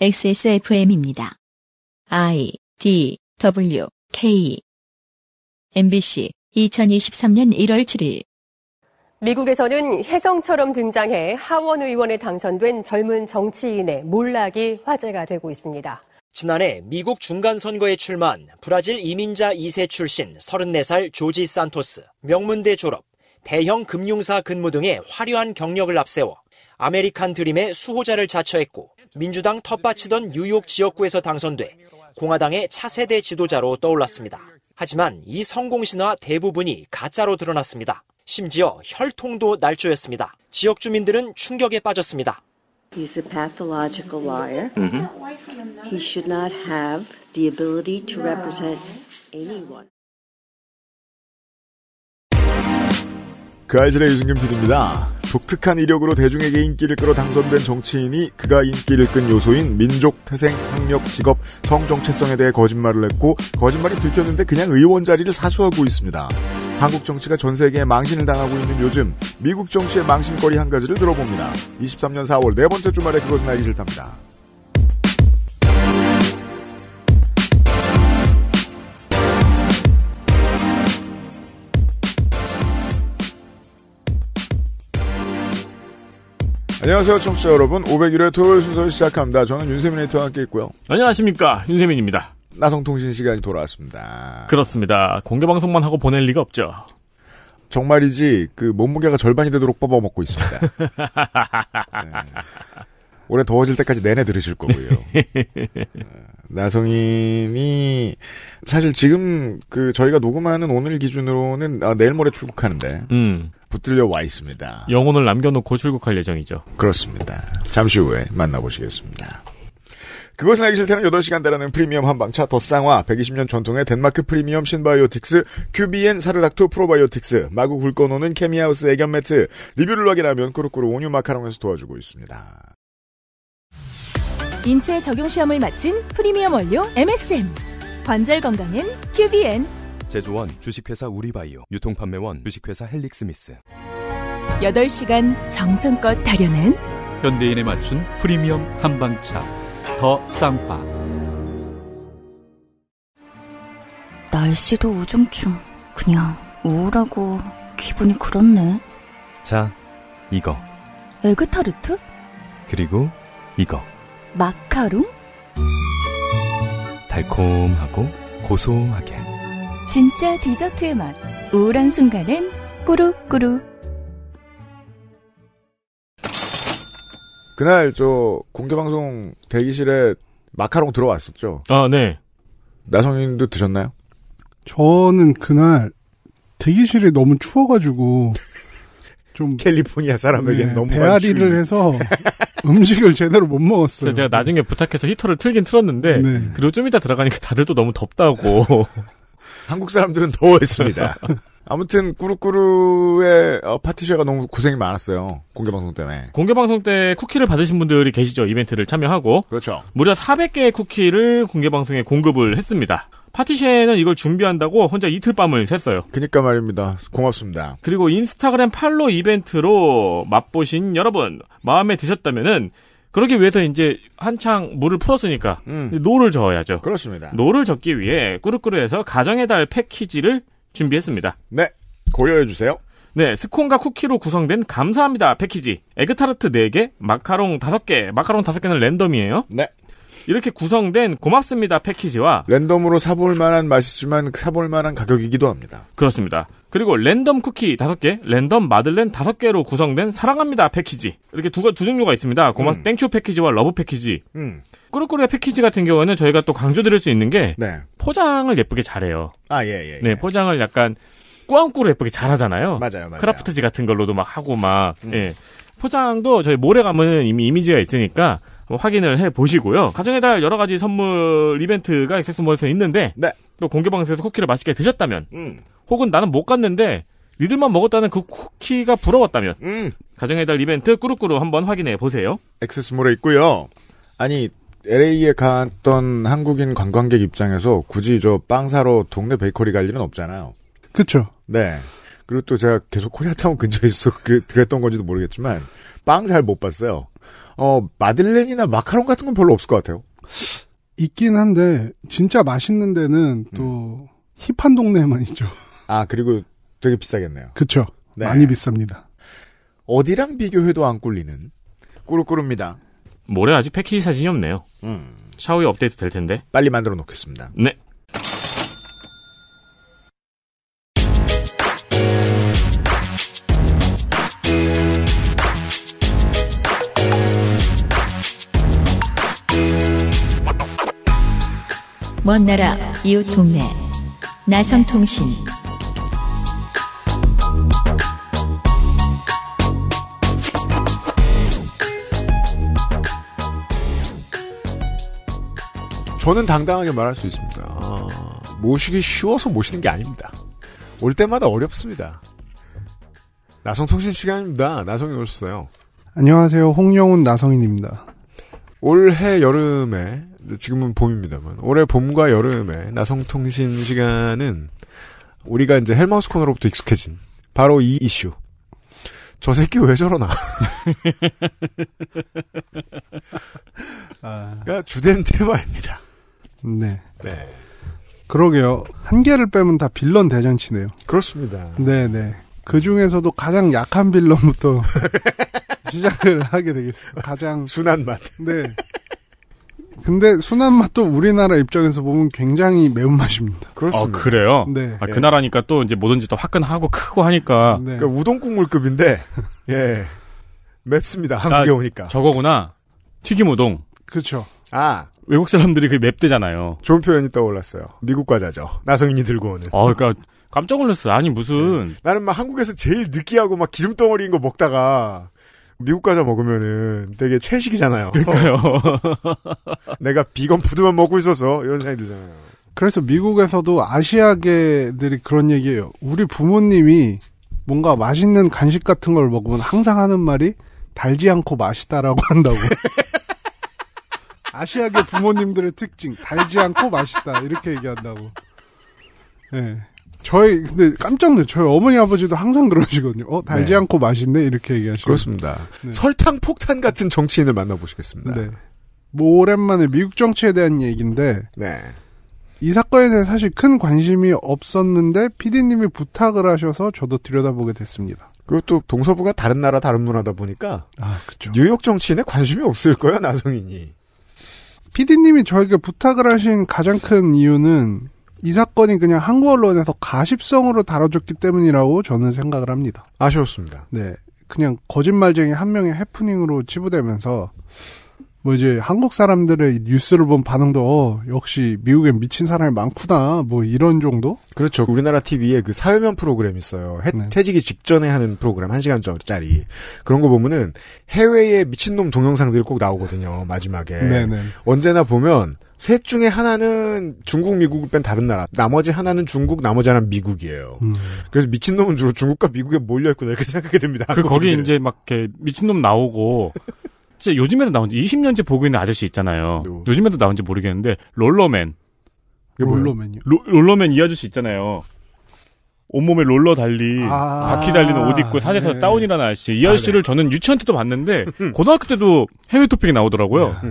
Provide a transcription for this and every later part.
XSFM입니다. I D W K MBC 2023년 1월 7일 미국에서는 혜성처럼 등장해 하원 의원에 당선된 젊은 정치인의 몰락이 화제가 되고 있습니다. 지난해 미국 중간 선거에 출마한 브라질 이민자 2세 출신 34살 조지 산토스, 명문대 졸업, 대형 금융사 근무 등의 화려한 경력을 앞세워 아메리칸 드림의 수호자를 자처했고 민주당 텃밭이던 뉴욕 지역구에서 당선돼 공화당의 차세대 지도자로 떠올랐습니다. 하지만 이 성공 신화 대부분이 가짜로 드러났습니다. 심지어 혈통도 날조였습니다. 지역 주민들은 충격에 빠졌습니다. He's a pathological liar. Mm-hmm. He should not have the ability to represent anyone. 그 알실의 유승균 PD입니다. 독특한 이력으로 대중에게 인기를 끌어 당선된 정치인이 그가 인기를 끈 요소인 민족, 태생, 학력, 직업, 성 정체성에 대해 거짓말을 했고 거짓말이 들켰는데 그냥 의원 자리를 사수하고 있습니다. 한국 정치가 전 세계에 망신을 당하고 있는 요즘 미국 정치의 망신거리 한 가지를 들어봅니다. 23년 4월 네 번째 주말에 그것은 알기 싫답니다. 네, 안녕하세요, 청취자 여러분. 501회 토요일 순서 를 시작합니다. 저는 윤세민 에이터와 함께 있고요. 안녕하십니까, 윤세민입니다. 나성통신 시간이 돌아왔습니다. 그렇습니다. 공개방송만 하고 보낼 리가 없죠. 정말이지, 그 몸무게가 절반이 되도록 뽑아먹고 있습니다. 네. 올해 더워질 때까지 내내 들으실 거고요. 네. 나성인이 사실 지금 그 저희가 녹음하는 오늘 기준으로는 아, 내일 모레 출국하는데 음. 붙들려 와 있습니다. 영혼을 남겨놓고 출국할 예정이죠. 그렇습니다. 잠시 후에 만나보시겠습니다. 그것은 알기 싫다는 8시간 달하는 프리미엄 한방차 더 쌍화 120년 전통의 덴마크 프리미엄 신바이오틱스 QBN 사르락토 프로바이오틱스 마구 굵어놓는 케미하우스 애견 매트 리뷰를 확인하면 꾸룩꾸룩 온유 마카롱에서 도와주고 있습니다. 인체 적용 시험을 마친 프리미엄 원료 MSM 관절 건강엔 QBN 제조원 주식회사 우리바이오 유통판매원 주식회사 헬릭스미스 8시간 정성껏 다려낸 현대인에 맞춘 프리미엄 한방차 더 쌍화 날씨도 우중충 그냥 우울하고 기분이 그렇네 자 이거 에그타르트? 그리고 이거 마카롱? 달콤하고 고소하게 진짜 디저트의 맛. 우울한 순간은 꾸룩꾸룩. 그날 저 공개 방송 대기실에 마카롱 들어왔었죠. 아, 네. 나성인도 드셨나요? 저는 그날 대기실이 너무 추워가지고 좀 캘리포니아 사람에게 네, 너무 배앓이를 해서 음식을 제대로 못 먹었어요. 제가 나중에 부탁해서 히터를 틀긴 틀었는데 네. 그리고 좀 이따 들어가니까 다들 또 너무 덥다고 한국 사람들은 더워했습니다. 아무튼 꾸루꾸루의 어, 파티쉐가 너무 고생이 많았어요. 공개 방송 때문에. 공개 방송 때 쿠키를 받으신 분들이 계시죠. 이벤트를 참여하고. 그렇죠. 무려 400개의 쿠키를 공개 방송에 공급을 했습니다. 파티쉐는 이걸 준비한다고 혼자 이틀 밤을 샜어요. 그니까 말입니다. 고맙습니다. 그리고 인스타그램 팔로 이벤트로 맛보신 여러분 마음에 드셨다면은 그렇기 위해서 이제 한창 물을 풀었으니까 음. 노를 저어야죠. 그렇습니다. 노를 적기 위해 꾸르꾸르에서 가정의 달 패키지를 준비했습니다. 네, 고려해 주세요. 네, 스콘과 쿠키로 구성된 감사합니다 패키지. 에그타르트 4개, 마카롱 5개, 마카롱 5개는 랜덤이에요. 네. 이렇게 구성된 고맙습니다 패키지와 랜덤으로 사볼 만한 맛이지만 사볼 만한 가격이기도 합니다. 그렇습니다. 그리고 랜덤 쿠키 5개, 랜덤 마들렌 5개로 구성된 사랑합니다 패키지. 이렇게 두, 두 종류가 있습니다. 고마 음. 땡큐 패키지와 러브 패키지. 음. 꾸룩꾸룩 패키지 같은 경우에는 저희가 또 강조드릴 수 있는 게 네. 포장을 예쁘게 잘해요. 아, 예, 예, 네, 예. 네, 포장을 약간 꾸안꾸로 예쁘게 잘하잖아요. 맞아요, 맞아요. 크라프트지 같은 걸로도 막 하고 막, 음. 예. 포장도 저희 모래 가면 이미 이미지가 있으니까 뭐 확인을 해 보시고요. 가정의 달 여러 가지 선물 이벤트가 액세스몰에서 있는데 네. 또 공개 방송에서 쿠키를 맛있게 드셨다면 음. 혹은 나는 못 갔는데 니들만 먹었다는 그 쿠키가 부러웠다면 음. 가정의 달 이벤트 꾸루꾸루 한번 확인해 보세요. 액세스몰에 있고요. 아니 LA에 갔던 한국인 관광객 입장에서 굳이 저 빵 사러 동네 베이커리 갈 일은 없잖아요. 그렇죠. 네. 그리고 또 제가 계속 코리아타운 근처에 있어 그랬던 건지도 모르겠지만 빵 잘 못 봤어요. 어, 마들렌이나 마카롱 같은 건 별로 없을 것 같아요. 있긴 한데 진짜 맛있는 데는 음. 또 음. 힙한 동네에만 있죠. 아 그리고 되게 비싸겠네요. 그쵸 네. 많이 비쌉니다. 어디랑 비교해도 안 꿀리는 꾸르꾸릅니다. 모레 아직 패키지 사진이 없네요. 음. 차후에 업데이트 될 텐데. 빨리 만들어 놓겠습니다. 네. 먼 나라, 이웃 동네. 나성통신. 저는 당당하게 말할 수 있습니다. 아, 모시기 쉬워서 모시는 게 아닙니다. 올 때마다 어렵습니다. 나성통신 시간입니다. 나성이 오셨어요. 안녕하세요. 홍영훈 나성인입니다. 올해 여름에 지금은 봄입니다만 올해 봄과 여름에 나성통신 시간은 우리가 이제 헬마우스 코너로부터 익숙해진 바로 이 이슈. 저 새끼 왜 저러나. 아. 가 주된 테마입니다. 네. 네. 그러게요. 한 개를 빼면 다 빌런 대잔치네요. 그렇습니다. 네네. 네. 그 중에서도 가장 약한 빌런부터 시작을 하게 되겠습니다. 가장. 순한 맛. 네. 근데 순한 맛도 우리나라 입장에서 보면 굉장히 매운 맛입니다. 그렇습니다. 아, 그래요? 네. 아, 예. 그 나라니까 또 이제 뭐든지 또 화끈하고 크고 하니까. 네. 그러니까 우동 국물급인데 예 맵습니다. 아, 한국에 아, 오니까. 저거구나 튀김 우동. 그렇죠. 아 외국 사람들이 그 맵대잖아요. 좋은 표현이 떠올랐어요. 미국 과자죠. 나성인이 들고 오는. 아 그러니까 깜짝 놀랐어요. 아니 무슨 네. 나는 막 한국에서 제일 느끼하고 막 기름 덩어리인 거 먹다가 미국 과자 먹으면은 되게 채식이잖아요. 그러니까요. 내가 비건 푸드만 먹고 있어서 이런 생각이 들잖아요. 그래서 미국에서도 아시아계들이 그런 얘기예요. 우리 부모님이 뭔가 맛있는 간식 같은 걸 먹으면 항상 하는 말이 달지 않고 맛있다라고 한다고. 아시아계 부모님들의 특징, 달지 않고 맛있다. 이렇게 얘기한다고. 예. 네. 저희 근데 깜짝 놀라요. 저희 어머니 아버지도 항상 그러시거든요. 어 달지 네. 않고 맛있네 이렇게 얘기하시고 그렇습니다. 네. 설탕 폭탄 같은 정치인을 만나보시겠습니다. 네. 뭐 오랜만에 미국 정치에 대한 얘기인데 네. 이 사건에 대해 사실 큰 관심이 없었는데 피디님이 부탁을 하셔서 저도 들여다보게 됐습니다. 그리고 또 동서부가 다른 나라 다른 문화다 보니까 아, 그렇죠. 뉴욕 정치인에 관심이 없을 거야 나성인이. 피디님이 저에게 부탁을 하신 가장 큰 이유는 이 사건이 그냥 한국 언론에서 가십성으로 다뤄졌기 때문이라고 저는 생각을 합니다. 아쉬웠습니다. 네. 그냥 거짓말쟁이 한 명의 해프닝으로 치부되면서 뭐 이제 한국 사람들의 뉴스를 본 반응도 어, 역시 미국에 미친 사람이 많구나 뭐 이런 정도? 그렇죠. 우리나라 TV에 그 사회면 프로그램 있어요. 해, 네. 퇴직이 직전에 하는 프로그램 1시간짜리 그런 거 보면은 해외의 미친놈 동영상들이 꼭 나오거든요. 마지막에. 네네. 네. 언제나 보면 셋 중에 하나는 중국, 미국을 뺀 다른 나라. 나머지 하나는 중국, 나머지 하나는 미국이에요. 음. 그래서 미친놈은 주로 중국과 미국에 몰려있구나, 이렇게 생각하게 됩니다. 그, 거기 이제 막, 이렇게 미친놈 나오고, 진짜 요즘에도 나온지, 20년째 보고 있는 아저씨 있잖아요. 어. 요. 즘에도 나온지 모르겠는데, 롤러맨. 롤러맨요? 롤, 롤러맨 이 아저씨 있잖아요. 온몸에 롤러 달리 아~ 바퀴 달리는 옷 입고 산에서 네. 다운이라는 아저씨 이 아, 아저씨를 아, 네. 저는 유치원 때도 봤는데 음. 고등학교 때도 해외 토픽이 나오더라고요. 네.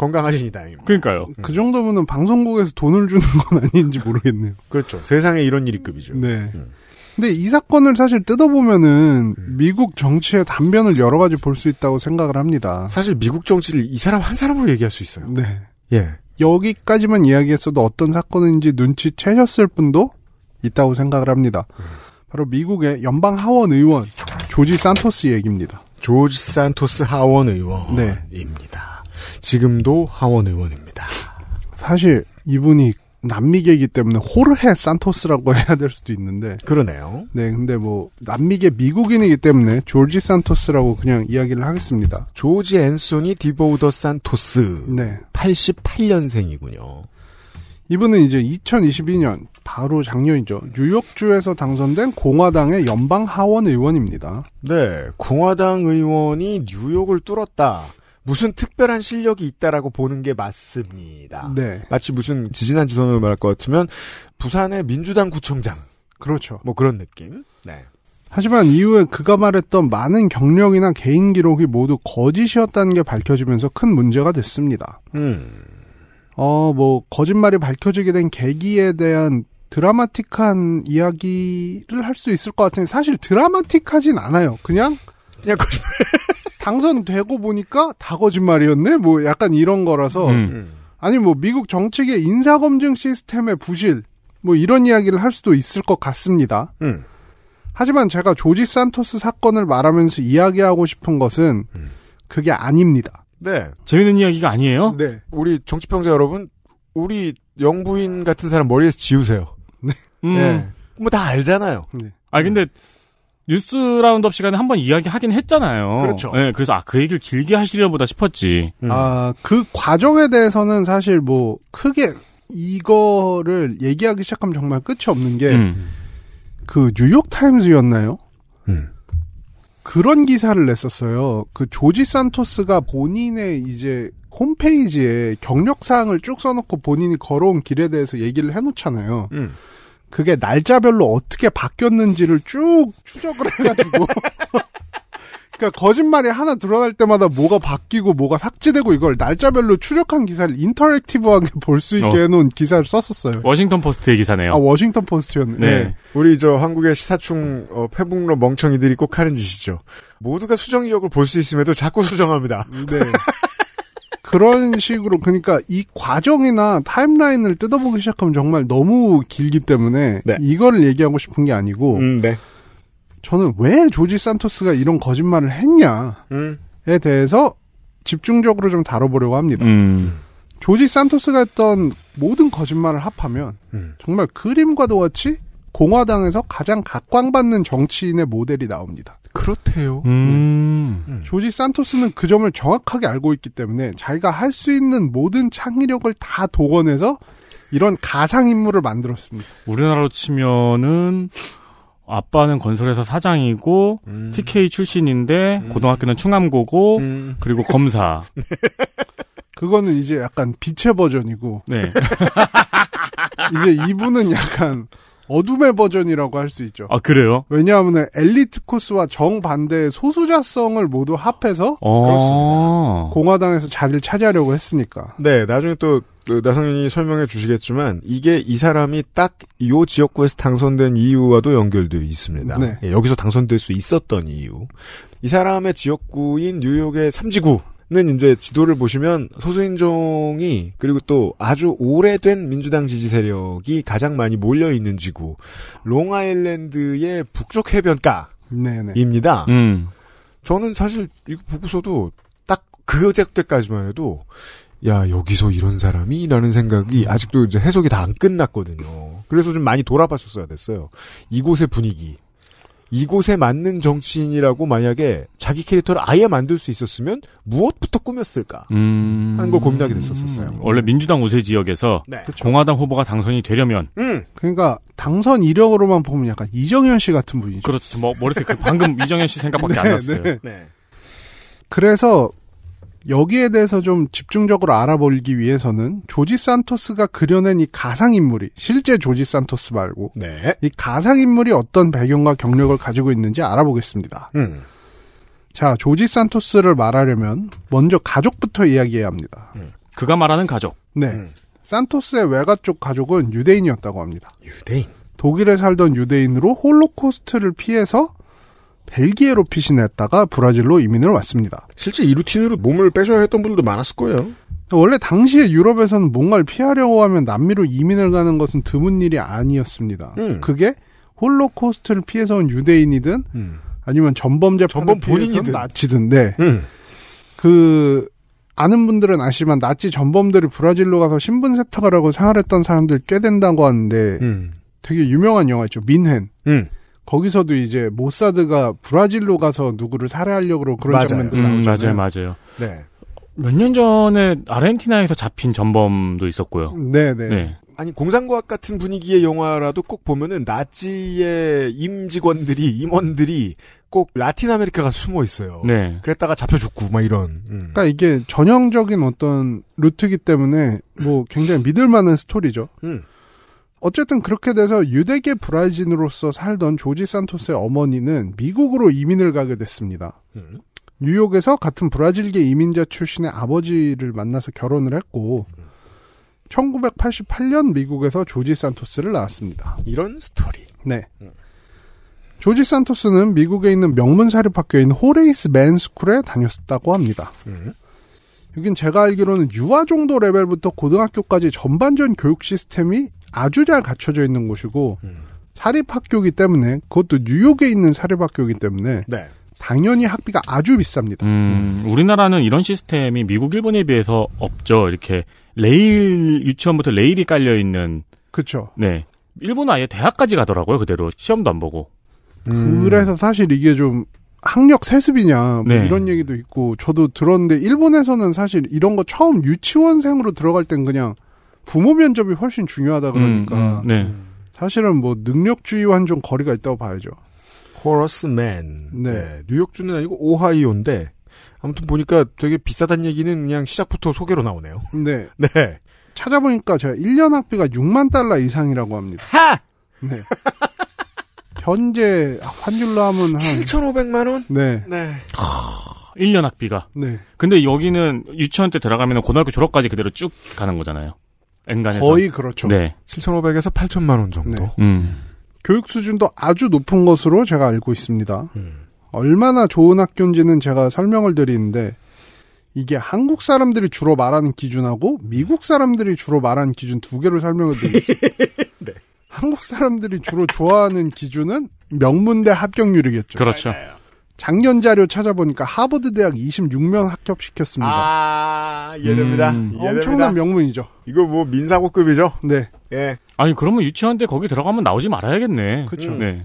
건강하시니 다행입니다. 그러니까요. 음. 그 정도면은 방송국에서 돈을 주는 건 아닌지 모르겠네요. 그렇죠. 세상에 이런 일이 급이죠. 네. 음. 근데 이 사건을 사실 뜯어보면은 음. 미국 정치의 단면을 여러 가지 볼 수 있다고 생각을 합니다. 사실 미국 정치를 이 사람 한 사람으로 얘기할 수 있어요. 네. 예. 여기까지만 이야기했어도 어떤 사건인지 눈치채셨을 분도 있다고 생각을 합니다. 음. 바로 미국의 연방 하원 의원 조지 산토스 얘기입니다. 조지 산토스 하원 의원입니다. 네. 지금도 하원 의원입니다. 사실 이분이 남미계이기 때문에 호르헤 산토스라고 해야 될 수도 있는데 그러네요. 네, 근데 뭐 남미계 미국인이기 때문에 조지 산토스라고 그냥 이야기를 하겠습니다. 조지 앤소니 디보우더 산토스. 네. 88년생이군요. 이분은 이제 2022년 바로 작년이죠. 뉴욕주에서 당선된 공화당의 연방 하원 의원입니다. 네, 공화당 의원이 뉴욕을 뚫었다. 무슨 특별한 실력이 있다라고 보는 게 맞습니다. 네. 마치 무슨 지지난 지선으로 말할 것 같으면 부산의 민주당 구청장. 그렇죠. 뭐 그런 느낌. 네. 하지만 이후에 그가 말했던 많은 경력이나 개인 기록이 모두 거짓이었다는 게 밝혀지면서 큰 문제가 됐습니다. 음. 어, 뭐, 거짓말이 밝혀지게 된 계기에 대한 드라마틱한 이야기를 할 수 있을 것 같은데 사실 드라마틱하진 않아요. 그냥 그냥 거짓말. 당선되고 보니까 다 거짓말이었네? 뭐 약간 이런 거라서. 음. 아니, 뭐 미국 정책의 인사검증 시스템의 부실, 뭐 이런 이야기를 할 수도 있을 것 같습니다. 음. 하지만 제가 조지 산토스 사건을 말하면서 이야기하고 싶은 것은 음. 그게 아닙니다. 네. 재밌는 이야기가 아니에요? 네. 우리 정치평자 여러분, 우리 영부인 같은 사람 머리에서 지우세요. 네. 음. 네. 뭐다 알잖아요. 네. 아 근데 음. 뉴스 라운드업 시간에 한번 이야기하긴 했잖아요. 그렇죠. 네, 그래서 아, 그 얘기를 길게 하시려 보다 싶었지. 음. 아, 그 과정에 대해서는 사실 뭐 크게 이거를 얘기하기 시작하면 정말 끝이 없는 게그 음. 뉴욕 타임즈였나요? 음. 그런 기사를 냈었어요. 그 조지 산토스가 본인의 이제 홈페이지에 경력 사항을 쭉 써놓고 본인이 걸어온 길에 대해서 얘기를 해놓잖아요. 음. 그게 날짜별로 어떻게 바뀌었는지를 쭉 추적을 해가지고 그러니까 거짓말이 하나 드러날 때마다 뭐가 바뀌고 뭐가 삭제되고 이걸 날짜별로 추적한 기사를 인터랙티브하게 볼 수 있게 어. 해놓은 기사를 썼었어요. 워싱턴 포스트의 기사네요. 아 워싱턴 포스트였네. 네. 네. 우리 저 한국의 시사충 어, 패북로 멍청이들이 꼭 하는 짓이죠. 모두가 수정 이력을 볼 수 있음에도 자꾸 수정합니다. 네. 그런 식으로 그러니까 이 과정이나 타임라인을 뜯어보기 시작하면 정말 너무 길기 때문에 네. 이걸 얘기하고 싶은 게 아니고 음, 네. 저는 왜 조지 산토스가 이런 거짓말을 했냐에 음. 대해서 집중적으로 좀 다뤄보려고 합니다. 음. 조지 산토스가 했던 모든 거짓말을 합하면 음. 정말 그림과도 같이 공화당에서 가장 각광받는 정치인의 모델이 나옵니다. 그렇대요. 음. 네. 음. 음. 조지 산토스는 그 점을 정확하게 알고 있기 때문에 자기가 할 수 있는 모든 창의력을 다 동원해서 이런 가상 인물을 만들었습니다. 우리나라로 치면은 아빠는 건설회사 사장이고 음. TK 출신인데 음. 고등학교는 충암고고 음. 그리고 검사. 그거는 이제 약간 빛의 버전이고. 네. 이제 이분은 약간 어둠의 버전이라고 할 수 있죠. 아 그래요? 왜냐하면 엘리트 코스와 정반대의 소수자성을 모두 합해서 어~ 공화당에서 자리를 차지하려고 했으니까. 네, 나중에 또 나성현이 설명해 주시겠지만 이게 이 사람이 딱 이 지역구에서 당선된 이유와도 연결되어 있습니다. 네. 예, 여기서 당선될 수 있었던 이유. 이 사람의 지역구인 뉴욕의 삼지구 는 이제 지도를 보시면 소수인종이 그리고 또 아주 오래된 민주당 지지 세력이 가장 많이 몰려 있는 지구 롱아일랜드의 북쪽 해변가입니다. 음. 저는 사실 이거 보고서도 딱 그제때까지만 해도 야 여기서 이런 사람이라는 생각이 아직도 이제 해석이 다 안 끝났거든요. 그래서 좀 많이 돌아봤었어야 됐어요. 이곳의 분위기. 이곳에 맞는 정치인이라고 만약에 자기 캐릭터를 아예 만들 수 있었으면 무엇부터 꾸몄을까 음... 하는 걸 고민하게 됐었어요. 음... 원래 민주당 우세 지역에서 네. 공화당 후보가 당선이 되려면 음. 그러니까 당선 이력으로만 보면 약간 이정현 씨 같은 분이죠. 그렇죠. 뭐머릿속 그 방금 이정현 씨 생각밖에 네, 안 났어요. 네. 네. 그래서 여기에 대해서 좀 집중적으로 알아보기 위해서는 조지 산토스가 그려낸 이 가상인물이 실제 조지 산토스 말고 네. 이 가상인물이 어떤 배경과 경력을 가지고 있는지 알아보겠습니다. 음. 자, 조지 산토스를 말하려면 먼저 가족부터 이야기해야 합니다. 음. 그가 말하는 가족. 네. 음. 산토스의 외가 쪽 가족은 유대인이었다고 합니다. 유대인. 독일에 살던 유대인으로 홀로코스트를 피해서 벨기에로 피신했다가 브라질로 이민을 왔습니다. 실제 이 루틴으로 몸을 빼셔야 했던 분들도 많았을 거예요. 원래 당시에 유럽에서는 뭔가를 피하려고 하면 남미로 이민을 가는 것은 드문 일이 아니었습니다. 음. 그게 홀로코스트를 피해서 온 유대인이든 음. 아니면 전범죄 전범 본인이든 나치든 네. 음. 그 아는 분들은 아시지만 나치 전범들이 브라질로 가서 신분 세탁을 하고 생활했던 사람들 꽤 된다고 하는데 음. 되게 유명한 영화 있죠 민헨. 음. 거기서도 이제 모사드가 브라질로 가서 누구를 살해하려고 그런 맞아요. 장면들 음, 맞아요, 맞아요. 네. 몇 년 전에 아르헨티나에서 잡힌 전범도 있었고요. 네네. 네. 네. 아니 공상과학 같은 분위기의 영화라도 꼭 보면은 나치의 임직원들이 임원들이 꼭 라틴 아메리카가 숨어 있어요. 네. 그랬다가 잡혀 죽고 막 이런. 음. 그러니까 이게 전형적인 어떤 루트기 때문에 뭐 굉장히 믿을 만한 스토리죠. 음. 어쨌든 그렇게 돼서 유대계 브라질인으로서 살던 조지 산토스의 어머니는 미국으로 이민을 가게 됐습니다. 음. 뉴욕에서 같은 브라질계 이민자 출신의 아버지를 만나서 결혼을 했고 1988년 미국에서 조지 산토스를 낳았습니다. 이런 스토리. 네. 음. 조지 산토스는 미국에 있는 명문 사립학교인 호레이스 맨스쿨에 다녔다고 합니다. 음. 여긴 제가 알기로는 유아 정도 레벨부터 고등학교까지 전반전 교육 시스템이 아주 잘 갖춰져 있는 곳이고 음. 사립학교이기 때문에 그것도 뉴욕에 있는 사립학교이기 때문에 네. 당연히 학비가 아주 비쌉니다. 음, 음. 우리나라는 이런 시스템이 미국, 일본에 비해서 없죠. 이렇게 레일 유치원부터 레일이 깔려 있는. 그렇죠. 네, 일본은 아예 대학까지 가더라고요. 그대로 시험도 안 보고. 음. 그래서 사실 이게 좀 학력 세습이냐 뭐 네. 이런 얘기도 있고 저도 들었는데 일본에서는 사실 이런 거 처음 유치원생으로 들어갈 땐 그냥 부모 면접이 훨씬 중요하다 그러니까 음, 음, 네. 사실은 뭐 능력주의와는 좀 거리가 있다고 봐야죠. 코러스맨 네. 네. 뉴욕주는 아니고 오하이오인데 아무튼 보니까 되게 비싸단 얘기는 그냥 시작부터 소개로 나오네요. 네. 네. 찾아보니까 제가 1년 학비가 6만 달러 이상이라고 합니다. 하! 네. 현재 환율로 하면 한 7,500만 원? 네. 네. 1년 학비가. 네. 근데 여기는 유치원 때 들어가면 고등학교 졸업까지 그대로 쭉 가는 거잖아요. 엔간에서. 거의 그렇죠. 네. 7,500에서 8,000만 원 정도. 네. 음. 교육 수준도 아주 높은 것으로 제가 알고 있습니다. 음. 얼마나 좋은 학교인지는 제가 설명을 드리는데 이게 한국 사람들이 주로 말하는 기준하고 미국 사람들이 주로 말하는 기준 두개로 설명을 드리겠습니다. 네. 한국 사람들이 주로 좋아하는 기준은 명문대 합격률이겠죠. 그렇죠. 작년 자료 찾아보니까 하버드 대학 26명 합격시켰습니다. 아, 예됩니다. 음, 엄청난 명문이죠. 이거 뭐 민사고급이죠? 네. 예. 아니, 그러면 유치원 때 거기 들어가면 나오지 말아야겠네. 그렇죠. 음. 네.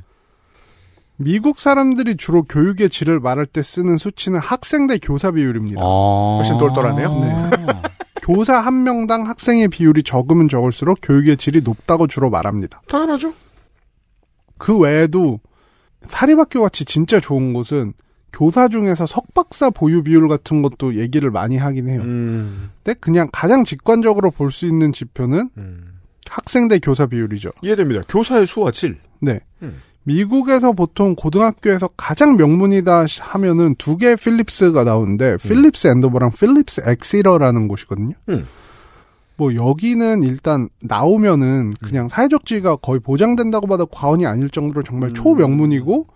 미국 사람들이 주로 교육의 질을 말할 때 쓰는 수치는 학생 대 교사 비율입니다. 아. 훨씬 똘똘하네요. 네. 교사 한 명당 학생의 비율이 적으면 적을수록 교육의 질이 높다고 주로 말합니다. 당연하죠. 그 외에도 사립학교 같이 진짜 좋은 곳은 교사 중에서 석박사 보유 비율 같은 것도 얘기를 많이 하긴 해요. 음. 근데 그냥 가장 직관적으로 볼 수 있는 지표는 음. 학생 대 교사 비율이죠. 이해됩니다. 교사의 수와 질. 네. 음. 미국에서 보통 고등학교에서 가장 명문이다 하면은 두 개의 필립스가 나오는데 음. 필립스 앤더버랑 필립스 엑시러라는 곳이거든요. 음. 뭐 여기는 일단 나오면은 그냥 음. 사회적 지위가 거의 보장된다고 봐도 과언이 아닐 정도로 정말 음. 초명문이고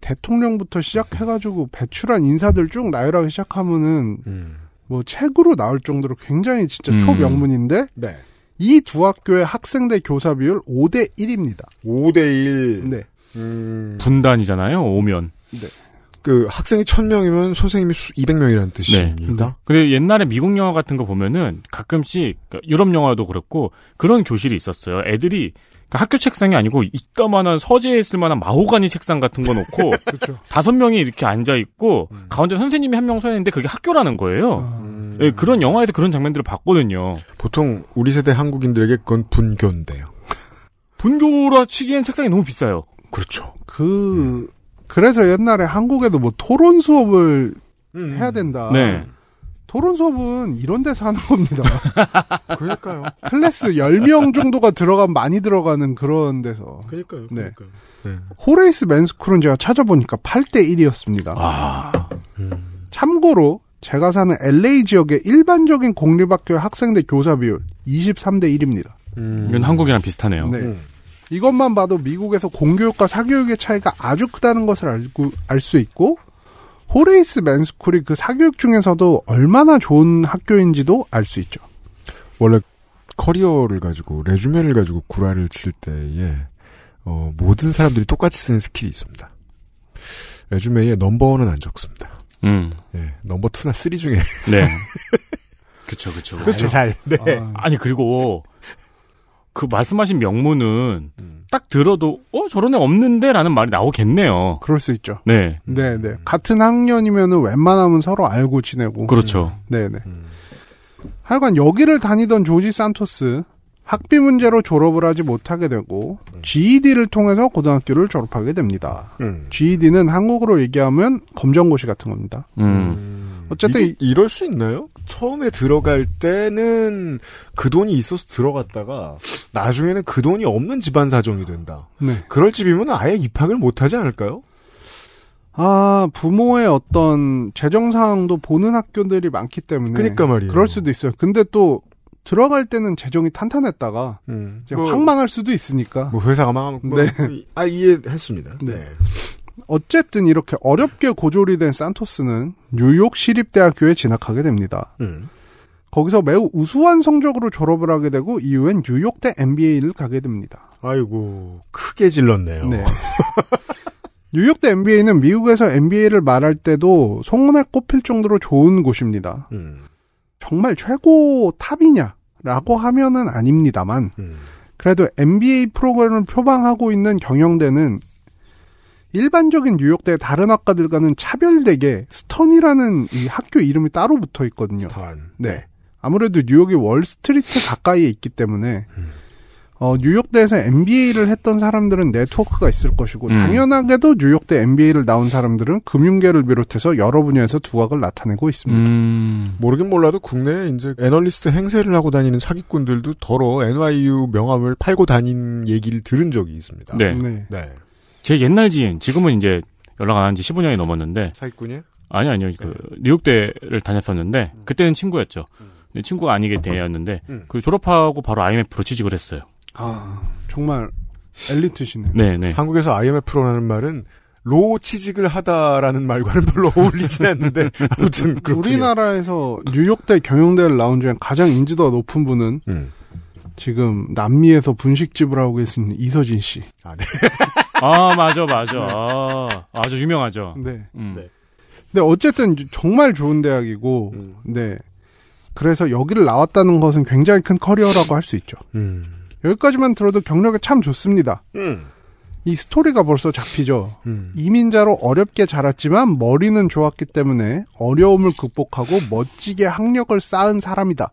대통령부터 시작해가지고 배출한 인사들 쭉 나열하기 시작하면은 음. 뭐 책으로 나올 정도로 굉장히 진짜 초명문인데 네. 이두 학교의 학생대 교사 비율 5대 1입니다. 5대 1. 네. 음... 분단이잖아요. 오면. 네. 그 학생이 1000명이면 선생님이 200명이라는 뜻입니다. 네. 근데 옛날에 미국 영화 같은 거 보면은 가끔씩 그러니까 유럽 영화도 그렇고 그런 교실이 있었어요. 애들이 그러니까 학교 책상이 아니고 이따만한 서재에 있을 만한 마호가니 책상 같은 거 놓고 그렇죠. 다섯 명이 이렇게 앉아 있고 음. 가운데 선생님이 한 명 서 있는데 그게 학교라는 거예요. 아. 음. 네, 그런 영화에서 그런 장면들을 봤거든요. 보통 우리 세대 한국인들에게 그건 분교인데요. 분교라 치기엔 책상이 너무 비싸요. 그렇죠. 그 음. 그래서 옛날에 한국에도 뭐 토론 수업을 음. 해야 된다. 네. 토론 수업은 이런 데서 하는 겁니다. 그러니까요. 클래스 10명 정도가 들어가 많이 들어가는 그런 데서. 그러니까요. 네. 그러니까요. 네. 네. 호레이스 맨스쿨은 제가 찾아보니까 8대 1이었습니다. 아. 음. 참고로 제가 사는 LA 지역의 일반적인 공립학교 학생대 교사 비율 23대 1입니다. 음. 이건 한국이랑 비슷하네요. 네. 음. 이것만 봐도 미국에서 공교육과 사교육의 차이가 아주 크다는 것을 알고 알 수 있고 호레이스 맨스쿨이 그 사교육 중에서도 얼마나 좋은 학교인지도 알 수 있죠. 원래 커리어를 가지고 레주메를 가지고 구라를 칠 때에 어, 모든 사람들이 똑같이 쓰는 스킬이 있습니다. 레주메에 넘버원은 안 적습니다. 음. 예, 넘버 투나쓰리 중에. 네. 그쵸, 그쵸. 그쵸. 잘. 네. 아. 니 그리고, 그 말씀하신 명문은, 음. 딱 들어도 어 저런 애 없는데라는 말이 나오겠네요. 그럴 수 있죠. 네, 네, 네. 같은 학년이면은 웬만하면 서로 알고 지내고. 그렇죠. 네, 네. 음. 하여간 여기를 다니던 조지 산토스 학비 문제로 졸업을 하지 못하게 되고 음. GED를 통해서 고등학교를 졸업하게 됩니다. 음. GED는 한국으로 얘기하면 검정고시 같은 겁니다. 음. 음. 어쨌든 이, 럴수 있나요? 처음에 들어갈 때는 그 돈이 있어서 들어갔다가 나중에는 그 돈이 없는 집안 사정이 된다. 네. 그럴 집이면 아예 입학을 못하지 않을까요? 아 부모의 어떤 재정 상황도 보는 학교들이 많기 때문에 그러니까 말이에요. 그럴 수도 있어요. 근데 또 들어갈 때는 재정이 탄탄했다가 음. 뭐, 황망할 수도 있으니까. 뭐 회사가 망하면 네. 뭐, 네. 아 이해했습니다. 네. 네. 어쨌든 이렇게 어렵게 고졸이 된 산토스는 뉴욕 시립대학교에 진학하게 됩니다. 음. 거기서 매우 우수한 성적으로 졸업을 하게 되고 이후엔 뉴욕대 MBA를 가게 됩니다. 아이고 크게 질렀네요. 네. 뉴욕대 MBA는 미국에서 MBA를 말할 때도 송은에 꼽힐 정도로 좋은 곳입니다. 음. 정말 최고 탑이냐라고 하면은 아닙니다만 음. 그래도 MBA 프로그램을 표방하고 있는 경영대는 일반적인 뉴욕대 다른 학과들과는 차별되게 스턴이라는 이 학교 이름이 따로 붙어 있거든요. 스턴. 네. 아무래도 뉴욕이 월스트리트 가까이에 있기 때문에 음. 어, 뉴욕대에서 MBA를 했던 사람들은 네트워크가 있을 것이고 음. 당연하게도 뉴욕대 MBA를 나온 사람들은 금융계를 비롯해서 여러 분야에서 두각을 나타내고 있습니다. 음. 모르긴 몰라도 국내에 이제 애널리스트 행세를 하고 다니는 사기꾼들도 더러 NYU 명함을 팔고 다닌 얘기를 들은 적이 있습니다. 네. 네. 네. 제 옛날 지인 지금은 이제 연락 안 한 지 15년이 넘었는데 사기꾼이요? 아니 아니요 그 네. 뉴욕대를 다녔었는데 음. 그때는 친구였죠. 음. 근데 친구가 아니게 대였는데 음. 그 졸업하고 바로 IMF로 취직을 했어요. 아 정말 엘리트시네 네네. 한국에서 IMF로라는 말은 로 취직을 하다라는 말과는 별로 어울리진 않는데 아무튼 그렇군요. 우리나라에서 뉴욕대 경영대를 나온 중에 가장 인지도가 높은 분은 음. 지금 남미에서 분식집을 하고 계신 이서진 씨. 아, 네. 아, 맞아, 맞아. 네. 아, 아주 유명하죠. 네. 음. 네. 근데 어쨌든 정말 좋은 대학이고, 음. 네. 그래서 여기를 나왔다는 것은 굉장히 큰 커리어라고 할 수 있죠. 음. 여기까지만 들어도 경력이 참 좋습니다. 음. 이 스토리가 벌써 잡히죠. 음. 이민자로 어렵게 자랐지만 머리는 좋았기 때문에 어려움을 극복하고 멋지게 학력을 쌓은 사람이다.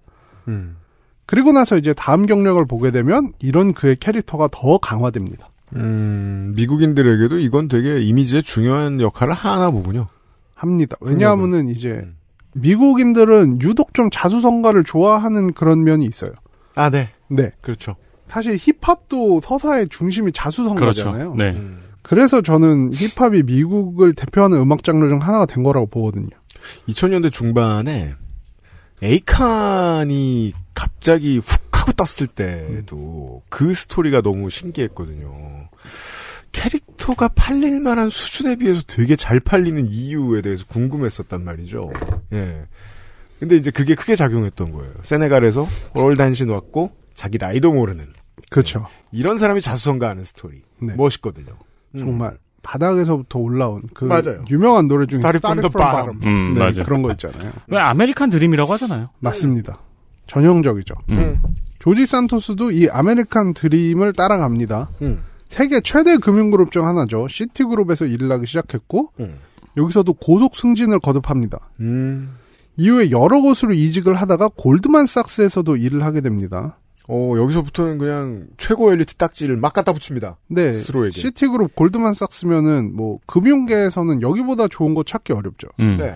음. 그리고 나서 이제 다음 경력을 보게 되면 이런 그의 캐릭터가 더 강화됩니다. 음, 미국인들에게도 이건 되게 이미지의 중요한 역할을 하나 보군요. 합니다. 왜냐하면은 이제 음. 미국인들은 유독 좀 자수성가를 좋아하는 그런 면이 있어요. 아, 네. 네. 그렇죠. 사실 힙합도 서사의 중심이 자수성가잖아요. 그렇죠. 네. 음. 그래서 저는 힙합이 미국을 대표하는 음악 장르 중 하나가 된 거라고 보거든요. 2000년대 중반에 에이칸이 갑자기 훅 하고 떴을 때도 음. 그 스토리가 너무 신기했거든요. 캐릭터가 팔릴 만한 수준에 비해서 되게 잘 팔리는 이유에 대해서 궁금했었단 말이죠. 예. 근데 이제 그게 크게 작용했던 거예요. 세네갈에서 월 단신 왔고 자기 나이도 모르는. 그렇죠. 예. 이런 사람이 자수성가하는 스토리. 네. 멋있거든요. 음. 정말 음. 바닥에서부터 올라온 그 맞아요. 유명한 노래 중에 스타리 펀더 바람 음, 네, 맞아. 그런 거 있잖아요. 왜 아메리칸 드림이라고 하잖아요. 맞습니다. 전형적이죠. 음. 음. 조지 산토스도 이 아메리칸 드림을 따라갑니다. 음. 세계 최대 금융그룹 중 하나죠. 시티그룹에서 일을 하기 시작했고 음. 여기서도 고속 승진을 거듭합니다. 음. 이후에 여러 곳으로 이직을 하다가 골드만삭스에서도 일을 하게 됩니다. 어, 여기서부터는 그냥 최고 엘리트 딱지를 막 갖다 붙입니다. 네. 스스로에게. 시티그룹 골드만삭스면은 뭐 금융계에서는 여기보다 좋은 거 찾기 어렵죠. 음. 네.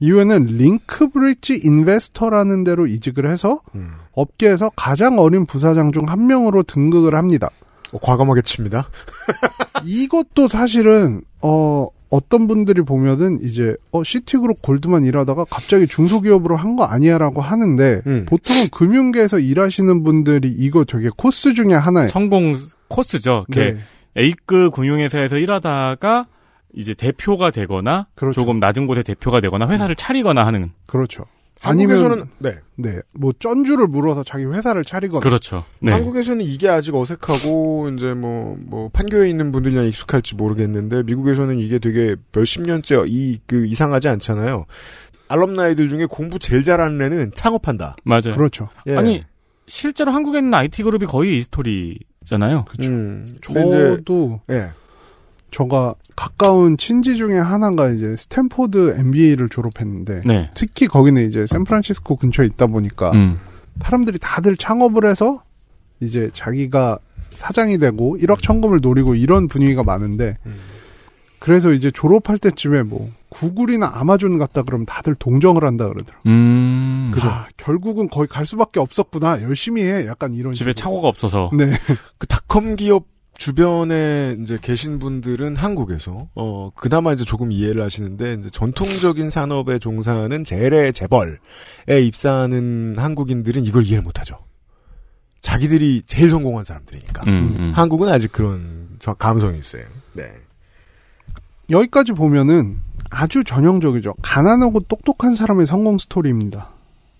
이후에는 링크브릿지 인베스터라는 데로 이직을 해서 음. 업계에서 가장 어린 부사장 중 한 명으로 등극을 합니다. 어, 과감하게 칩니다. 이것도 사실은 어 어떤 분들이 보면은 이제 어 시티그룹 골드만 일하다가 갑자기 중소기업으로 한 거 아니야라고 하는데 음. 보통은 금융계에서 일하시는 분들이 이거 되게 코스 중에 하나예요. 성공 코스죠. 네. A급 금융회사에서 일하다가 이제 대표가 되거나 그렇죠. 조금 낮은 곳의 대표가 되거나 회사를 네. 차리거나 하는 그렇죠. 한국에서는 네. 네. 뭐쩐주를 물어서 자기 회사를 차리거나 그렇죠. 네. 한국에서는 이게 아직 어색하고 이제 뭐뭐 뭐 판교에 있는 분들이랑 익숙할지 모르겠는데 미국에서는 이게 되게 몇십 년째 이 그 이상하지 않잖아요. 알럼나이들 중에 공부 제일 잘하는 애는 창업한다. 맞아요. 그렇죠. 예. 아니 실제로 한국에 있는 IT 그룹이 거의 이 스토리잖아요. 그렇죠. 음, 저도 예. 저가 가까운 친지 중에 하나가 이제 스탠포드 MBA를 졸업했는데 네. 특히 거기는 이제 샌프란시스코 근처에 있다 보니까 음. 사람들이 다들 창업을 해서 이제 자기가 사장이 되고 일확천금을 노리고 이런 분위기가 많은데 음. 그래서 이제 졸업할 때쯤에 뭐 구글이나 아마존 갔다 그러면 다들 동정을 한다 그러더라고. 음. 그죠. 아. 아, 결국은 거의 갈 수밖에 없었구나. 열심히 해. 약간 이런. 집에 식으로. 차고가 없어서. 네. 그 닷컴 기업 주변에 이제 계신 분들은 한국에서 어 그나마 이제 조금 이해를 하시는데 이제 전통적인 산업에 종사하는 재래 재벌에 입사하는 한국인들은 이걸 이해를 못하죠. 자기들이 제일 성공한 사람들이니까 음, 음. 한국은 아직 그런 감성이 있어요. 네. 여기까지 보면은 아주 전형적이죠. 가난하고 똑똑한 사람의 성공 스토리입니다.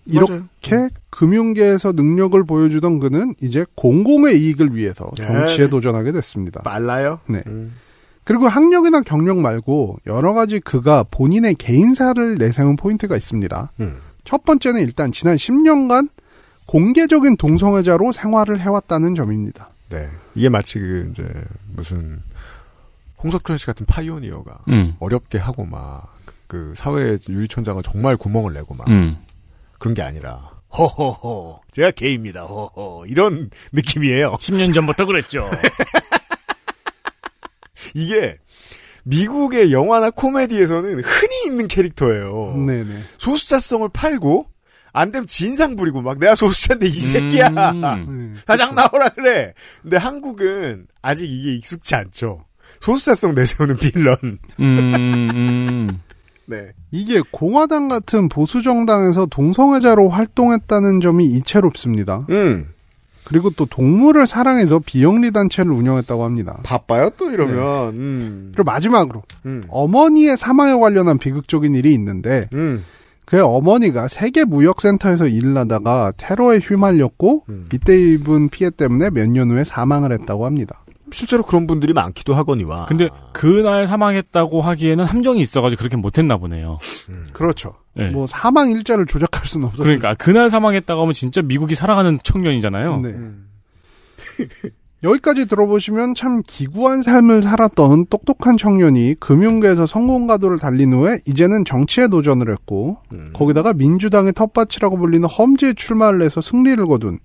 이렇게 맞아요. 음. 금융계에서 능력을 보여주던 그는 이제 공공의 이익을 위해서 네. 정치에 네. 도전하게 됐습니다. 빨라요? 네. 음. 그리고 학력이나 경력 말고 여러 가지 그가 본인의 개인사를 내세운 포인트가 있습니다. 음. 첫 번째는 일단 지난 10년간 공개적인 동성애자로 생활을 해왔다는 점입니다. 네. 이게 마치 그 이제 무슨 홍석현 씨 같은 파이오니어가 음. 어렵게 하고 막 그 사회 유리천장을 정말 구멍을 내고 막 음. 그런 게 아니라 허허허 제가 게이입니다 허허 이런 느낌이에요. 10년 전부터 그랬죠. 이게 미국의 영화나 코미디에서는 흔히 있는 캐릭터예요. 네네. 소수자성을 팔고 안 되면 진상 부리고 막 내가 소수자인데 이 새끼야 음, 네, 사장 그쵸. 나오라 그래. 근데 한국은 아직 이게 익숙치 않죠. 소수자성 내세우는 빌런. 음, 음. 네. 이게 공화당 같은 보수 정당에서 동성애자로 활동했다는 점이 이채롭습니다. 음. 그리고 또 동물을 사랑해서 비영리 단체를 운영했다고 합니다. 바빠요 또 이러면. 네. 음. 그리고 마지막으로 음. 어머니의 사망에 관련한 비극적인 일이 있는데 음. 그의 어머니가 세계 무역센터에서 일을 하다가 테러에 휘말렸고 이대 음. 입은 피해 때문에 몇 년 후에 사망을 했다고 합니다. 실제로 그런 분들이 많기도 하거니와. 근데 그날 사망했다고 하기에는 함정이 있어가지고 그렇게 못했나 보네요. 음. 그렇죠. 네. 뭐 사망 일자를 조작할 수는 없어요 그러니까 그날 사망했다고 하면 진짜 미국이 살아가는 청년이잖아요. 네. 음. 여기까지 들어보시면 참 기구한 삶을 살았던 똑똑한 청년이 금융계에서 성공가도를 달린 후에 이제는 정치에 도전을 했고 음. 거기다가 민주당의 텃밭이라고 불리는 험지에 출마를 해서 승리를 거둔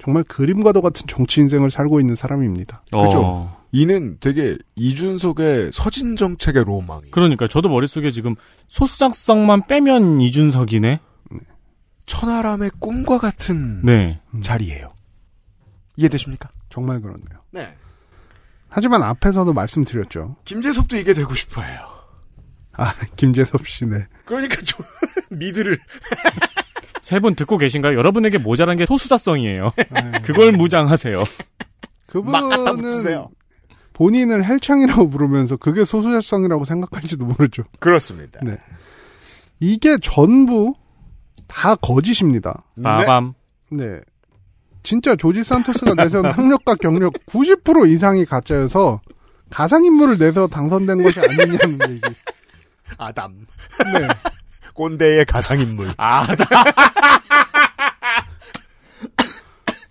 정말 그림과도 같은 정치 인생을 살고 있는 사람입니다. 어. 그죠? 이는 되게 이준석의 서진 정책의 로망이. 그러니까 저도 머릿속에 지금 소수장성만 빼면 이준석이네. 네. 천하람의 꿈과 같은 네. 음. 자리예요. 이해되십니까? 정말 그렇네요. 네. 하지만 앞에서도 말씀드렸죠. 김재석도 이게 되고 싶어해요. 아, 김재섭 씨네. 그러니까 좀 미드를 세분 듣고 계신가요? 여러분에게 모자란 게 소수자성이에요. 네. 그걸 무장하세요. 그분은 본인을 헬창이라고 부르면서 그게 소수자성이라고 생각할지도 모르죠. 그렇습니다. 네. 이게 전부 다 거짓입니다. 빠밤. 아, 네. 네. 진짜 조지 산토스가 내세운 학력과 경력 90% 이상이 가짜여서 가상인물을 내서 당선된 것이 아니냐는 얘기. 아담. 네. 꼰대의 가상인물. 아,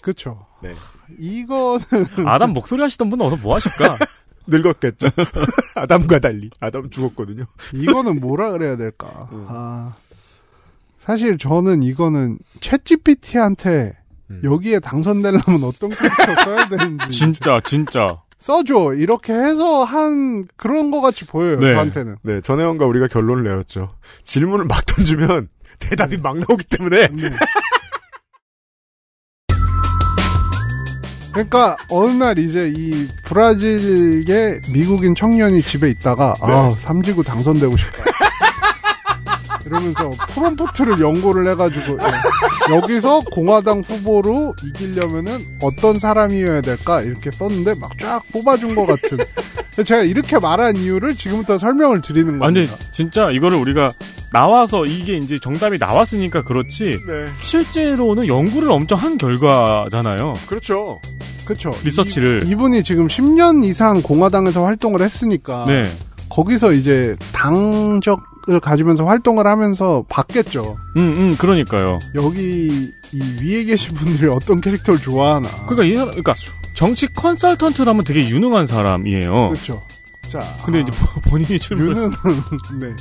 그쵸 네. 이거는 아담 목소리 하시던 분은 어서 뭐 하실까? 늙었겠죠. 아담과 달리 아담 죽었거든요. 이거는 뭐라 그래야 될까? 음. 아, 사실 저는 이거는 챗GPT한테 음. 여기에 당선되려면 어떤 캐릭터 써야 되는지 진짜 진짜 써줘 이렇게 해서 한 그런 것 같이 보여요 네. 저한테는. 네 전혜원과 우리가 결론을 내었죠. 질문을 막 던지면 대답이 음. 막 나오기 때문에. 음. 그러니까 어느 날 이제 이 브라질의 미국인 청년이 집에 있다가 네. 아 삼지구 당선되고 싶다. 그러면서 프롬포트를 연구를 해가지고 예. 여기서 공화당 후보로 이기려면은 어떤 사람이어야 될까 이렇게 썼는데 막 쫙 뽑아준 것 같은. 제가 이렇게 말한 이유를 지금부터 설명을 드리는 겁니다. 아니 진짜 이거를 우리가 나와서 이게 이제 정답이 나왔으니까 그렇지 네. 실제로는 연구를 엄청 한 결과잖아요. 그렇죠. 그렇죠. 리서치를 이, 분이 지금 10년 이상 공화당에서 활동을 했으니까 네. 거기서 이제 당적 생각을 가지면서 활동을 하면서 봤겠죠. 음, 음, 그러니까요. 여기 이 위에 계신 분들이 어떤 캐릭터를 좋아하나. 그러니까 이 사람, 그러니까 정치 컨설턴트라면 되게 유능한 사람이에요. 그렇죠. 자, 근데 이제 뭐 본인이 출발 유능은 네.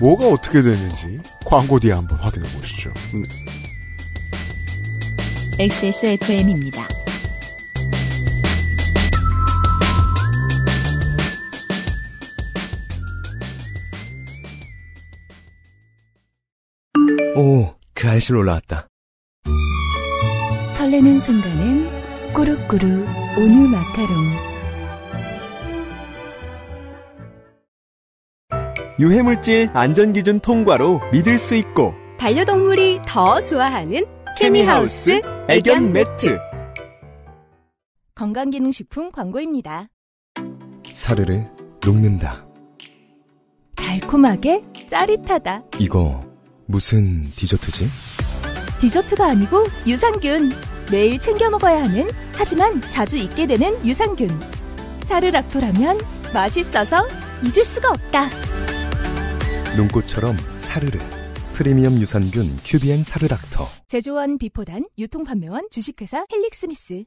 뭐가 어떻게 되는지 광고 뒤에 한번 확인해 보시죠. 네. XSFM입니다. 오, 그 알실 올라왔다. 설레는 순간은 꾸룩꾸룩 온유 마카롱. 유해물질 안전기준 통과로 믿을 수 있고 반려동물이 더 좋아하는 케미하우스 애견 매트 건강기능식품 광고입니다. 사르르 녹는다. 달콤하게 짜릿하다. 이거 무슨 디저트지? 디저트가 아니고 유산균. 매일 챙겨 먹어야 하는 하지만 자주 잊게 되는 유산균. 사르락토라면 맛있어서 잊을 수가 없다. 눈꽃처럼 사르르. 프리미엄 유산균 큐비엔 사르락토. 제조원 비포단 유통판매원 주식회사 헬릭스미스.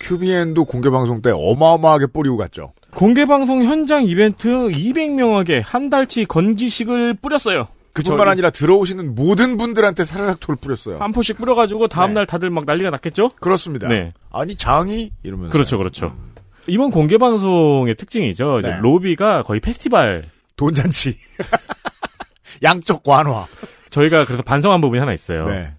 큐비엔도 공개방송 때 어마어마하게 뿌리고 갔죠. 공개방송 현장 이벤트 200명에게 한 달치 건기식을 뿌렸어요. 그뿐만 아니라 들어오시는 모든 분들한테 사라락돌를 뿌렸어요. 한 포씩 뿌려가지고 다음날 네. 다들 막 난리가 났겠죠? 그렇습니다. 네. 아니 장이 이러면서 그렇죠, 그렇죠. 음. 이번 공개 방송의 특징이죠. 이제 네. 로비가 거의 페스티벌 돈잔치 양쪽 관화. 저희가 그래서 반성한 부분이 하나 있어요. 네.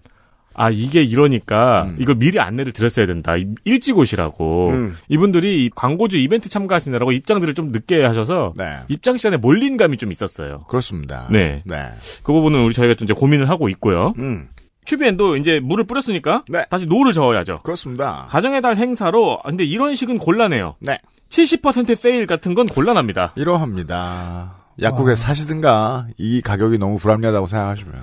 아 이게 이러니까 음. 이걸 미리 안내를 드렸어야 된다 일찍 오시라고 음. 이분들이 광고주 이벤트 참가하시느라고 입장들을 좀 늦게 하셔서 네. 입장 시간에 몰린 감이 좀 있었어요. 그렇습니다. 네, 네. 그 부분은 우리 저희가 좀 이제 고민을 하고 있고요. 음. 큐비엔도 이제 물을 뿌렸으니까 네. 다시 노를 저어야죠. 그렇습니다. 가정의 달 행사로 아, 근데 이런 식은 곤란해요. 네. 70% 세일 같은 건 곤란합니다. 이러합니다. 약국에 와. 사시든가 이 가격이 너무 불합리하다고 생각하시면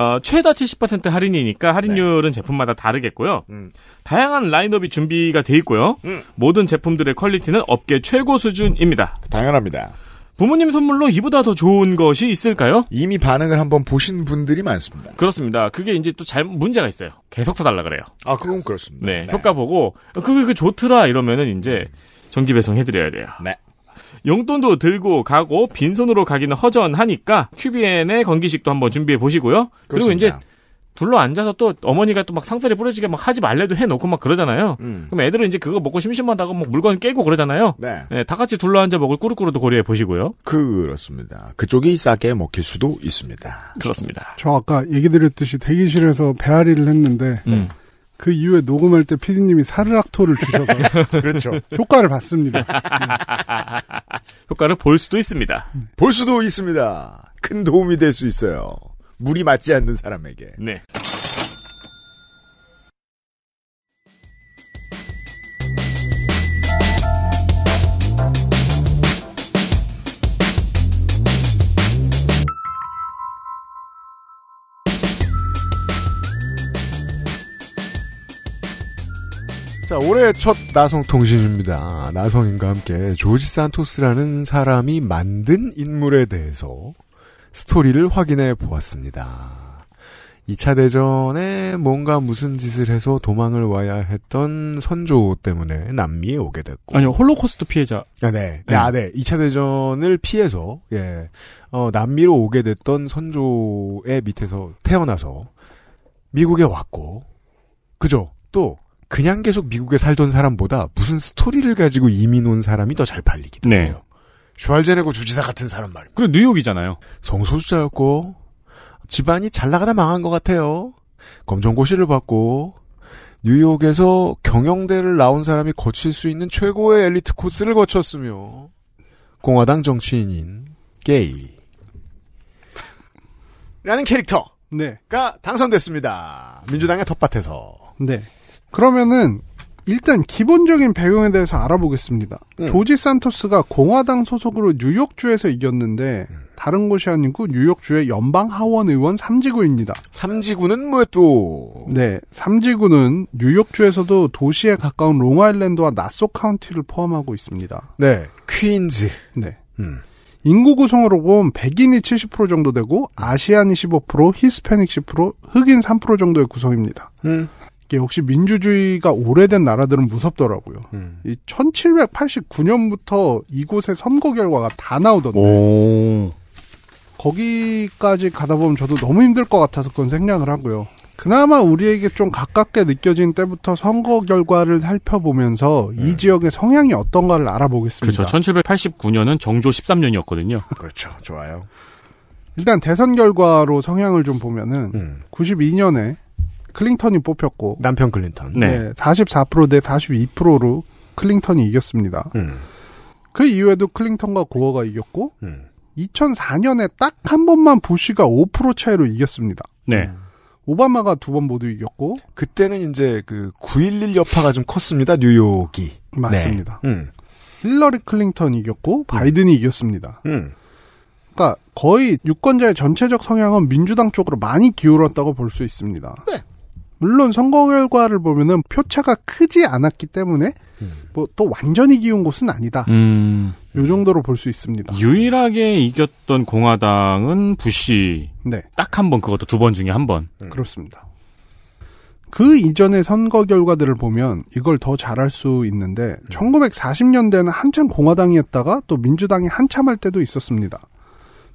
어, 최다 70% 할인이니까 할인율은 네. 제품마다 다르겠고요. 음. 다양한 라인업이 준비가 돼 있고요. 음. 모든 제품들의 퀄리티는 업계 최고 수준입니다. 당연합니다. 부모님 선물로 이보다 더 좋은 것이 있을까요? 이미 반응을 한번 보신 분들이 많습니다. 그렇습니다. 그게 이제 또 잘 문제가 있어요. 계속 더 달라 그래요. 아, 그건 그렇습니다. 네, 네. 효과 보고 어, 그게 그 좋더라 이러면은 이제 네. 정기 배송 해드려야 돼요. 네. 용돈도 들고 가고 빈손으로 가기는 허전하니까 큐비엔의 건기식도 한번 준비해 보시고요. 그리고 이제 둘러 앉아서 또 어머니가 또 막 상사를 뿌려지게 막 하지 말래도 해놓고 막 그러잖아요. 음. 그럼 애들은 이제 그거 먹고 심심하다고 막 물건 깨고 그러잖아요. 네. 네다 같이 둘러 앉아 먹을 꾸르꾸르도 고려해 보시고요. 그렇습니다. 그쪽이 싸게 먹힐 수도 있습니다. 그렇습니다. 저 아까 얘기 드렸듯이 대기실에서 배앓이를 했는데 음. 그 이후에 녹음할 때 피디님이 사르락토를 주셔서 그렇죠. 효과를 봤습니다. 효과를 볼 수도 있습니다. 볼 수도 있습니다. 큰 도움이 될 수 있어요. 물이 맞지 않는 사람에게. 네. 자, 올해 첫 나성통신입니다. 나성인과 함께 조지 산토스라는 사람이 만든 인물에 대해서 스토리를 확인해 보았습니다. 2차 대전에 뭔가 무슨 짓을 해서 도망을 와야 했던 선조 때문에 남미에 오게 됐고. 아니요, 홀로코스트 피해자. 아, 네. 네, 아, 네. 2차 대전을 피해서, 예, 어, 남미로 오게 됐던 선조의 밑에서 태어나서 미국에 왔고, 그죠? 또, 그냥 계속 미국에 살던 사람보다 무슨 스토리를 가지고 이민 온 사람이 더 잘 팔리기도 네. 해요. 슈왈제네고 주지사 같은 사람 말이에요. 그리고 뉴욕이잖아요. 성소수자였고 집안이 잘 나가다 망한 것 같아요. 검정고시를 받고 뉴욕에서 경영대를 나온 사람이 거칠 수 있는 최고의 엘리트 코스를 거쳤으며 공화당 정치인인 게이 라는 캐릭터가 네. 당선됐습니다. 민주당의 텃밭에서. 네. 그러면은 일단 기본적인 배경에 대해서 알아보겠습니다. 음. 조지 산토스가 공화당 소속으로 뉴욕주에서 이겼는데 음. 다른 곳이 아니고 뉴욕주의 연방 하원 의원 3지구입니다. 3지구는 뭐또 네, 3지구는 뉴욕주에서도 도시에 가까운 롱아일랜드와 나소 카운티를 포함하고 있습니다. 네, 퀸즈. 네. 음. 인구 구성으로 보면 백인이 70% 정도 되고 아시안이 15%, 히스패닉 10%, 흑인 3% 정도의 구성입니다. 음. 게 혹시 민주주의가 오래된 나라들은 무섭더라고요. 음. 이 1789년부터 이곳의 선거 결과가 다 나오던데. 오. 거기까지 가다 보면 저도 너무 힘들 것 같아서 그건 생략을 하고요. 그나마 우리에게 좀 가깝게 느껴진 때부터 선거 결과를 살펴보면서 음. 이 네. 지역의 성향이 어떤가를 알아보겠습니다. 그렇죠. 1789년은 정조 13년이었거든요. 그렇죠. 좋아요. 일단 대선 결과로 성향을 좀 보면은 음. 92년에 클링턴이 뽑혔고 남편 클린턴. 네. 네 44%대 42%로 클링턴이 이겼습니다. 음. 그 이후에도 클링턴과 고어가 이겼고 음. 2004년에 딱 한 번만 부시가 5% 차이로 이겼습니다. 네. 오바마가 두 번 모두 이겼고 그때는 이제 그 911 여파가 좀 컸습니다. 뉴욕이. 네. 맞습니다. 네. 음. 힐러리 클링턴 이겼고 음. 바이든이 이겼습니다. 음. 그러니까 거의 유권자의 전체적 성향은 민주당 쪽으로 많이 기울었다고 볼 수 있습니다. 네. 물론 선거 결과를 보면은 표차가 크지 않았기 때문에 음. 뭐또 완전히 기운 곳은 아니다. 음. 요 정도로 볼 수 있습니다. 유일하게 이겼던 공화당은 부시. 네. 딱 한 번, 그것도 두 번 중에 한 번. 음. 그렇습니다. 그 이전의 선거 결과들을 보면 이걸 더 잘할 수 있는데, 음. 1940년대는 한참 공화당이었다가 또 민주당이 한참 할 때도 있었습니다.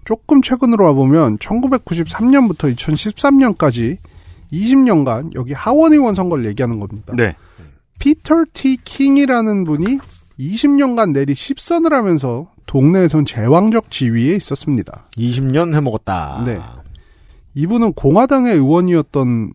조금 최근으로 와보면, 1993년부터 2013년까지 20년간 여기 하원의원 선거를 얘기하는 겁니다. 네. 피터 티 킹이라는 분이 20년간 내리 10선을 하면서 동네에선 제왕적 지위에 있었습니다. 20년 해먹었다. 네. 이분은 공화당의 의원이었던데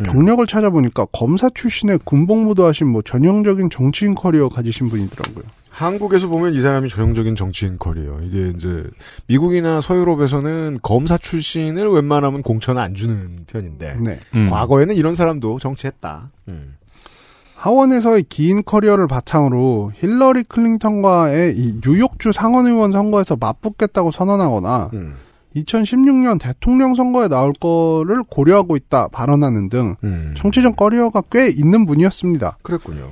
음. 경력을 찾아보니까 검사 출신의 군복무도 하신 뭐 전형적인 정치인 커리어 가지신 분이더라고요. 한국에서 보면 이 사람이 전형적인 정치인컬이에요. 이게 이제 미국이나 서유럽에서는 검사 출신을 웬만하면 공천 안 주는 편인데 네. 음. 과거에는 이런 사람도 정치했다. 음. 하원에서의 긴 커리어를 바탕으로 힐러리 클링턴과의 뉴욕주 상원의원 선거에서 맞붙겠다고 선언하거나 음. 2016년 대통령 선거에 나올 거를 고려하고 있다 발언하는 등 음. 정치적 커리어가 꽤 있는 분이었습니다. 그랬군요.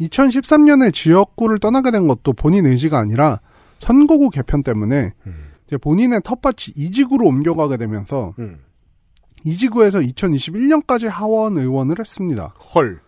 2013년에 지역구를 떠나게 된 것도 본인 의지가 아니라 선거구 개편 때문에 음. 본인의 텃밭이 이직으로 옮겨가게 되면서 음. 이직구에서 2021년까지 하원 의원을 했습니다. 헐.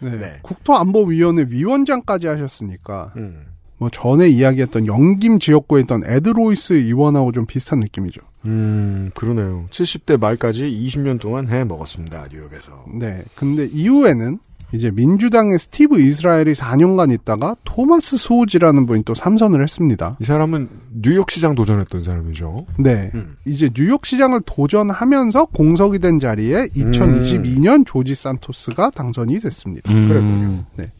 네, 네. 국토안보위원회 위원장까지 하셨으니까 음. 뭐 전에 이야기했던 영김 지역구에 있던 에드로이스 의원하고 좀 비슷한 느낌이죠. 음, 그러네요. 70대 말까지 20년 동안 해 먹었습니다. 뉴욕에서. 네. 근데 이후에는 이제 민주당의 스티브 이스라엘이 4년간 있다가 토마스 소우지라는 분이 또 삼선을 했습니다. 이 사람은 뉴욕시장 도전했던 사람이죠. 네. 음. 이제 뉴욕시장을 도전하면서 공석이 된 자리에 2022년 음. 조지 산토스가 당선이 됐습니다. 음. 그랬군요. 네.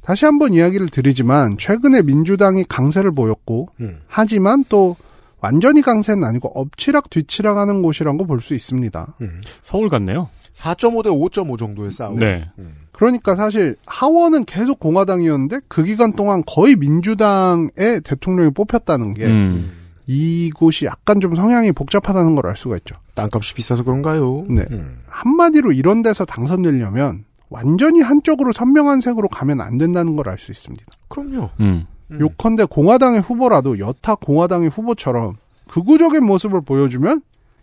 다시 한번 이야기를 드리지만 최근에 민주당이 강세를 보였고 음. 하지만 또 완전히 강세는 아니고 엎치락 뒤치락 하는 곳이란 거볼 수 있습니다. 음. 서울 같네요. 4.5 대 5.5 정도의 싸움. 네. 음. 그러니까 사실 하원은 계속 공화당이었는데 그 기간 동안 거의 민주당의 대통령이 뽑혔다는 게 음. 이곳이 약간 좀 성향이 복잡하다는 걸 알 수가 있죠. 땅값이 비싸서 그런가요? 네. 음. 한마디로 이런 데서 당선되려면 완전히 한쪽으로 선명한 색으로 가면 안 된다는 걸 알 수 있습니다. 그럼요. 음. 음. 요컨대 공화당의 후보라도 여타 공화당의 후보처럼 극우적인 모습을 보여주면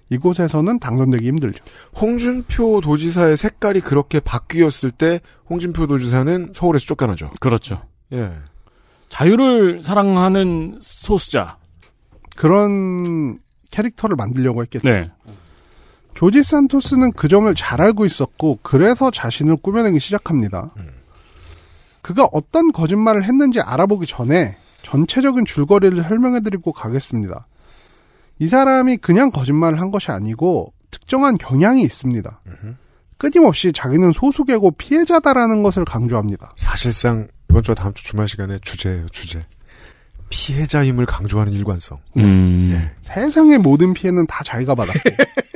이곳에서는 당선되기 힘들죠. 홍준표 도지사의 색깔이 그렇게 바뀌었을 때 홍준표 도지사는 서울에서 쫓겨나죠. 그렇죠. 예. 자유를 사랑하는 소수자. 그런 캐릭터를 만들려고 했겠죠. 네. 조지 산토스는 그 점을 잘 알고 있었고 그래서 자신을 꾸며내기 시작합니다. 음. 그가 어떤 거짓말을 했는지 알아보기 전에 전체적인 줄거리를 설명해드리고 가겠습니다. 이 사람이 그냥 거짓말을 한 것이 아니고 특정한 경향이 있습니다. 으흠. 끊임없이 자기는 소수계고 피해자다라는 것을 강조합니다. 사실상 이번 주와 다음 주 주말 시간에 주제예요, 주제. 피해자임을 강조하는 일관성. 음. 네. 세상의 모든 피해는 다 자기가 받았고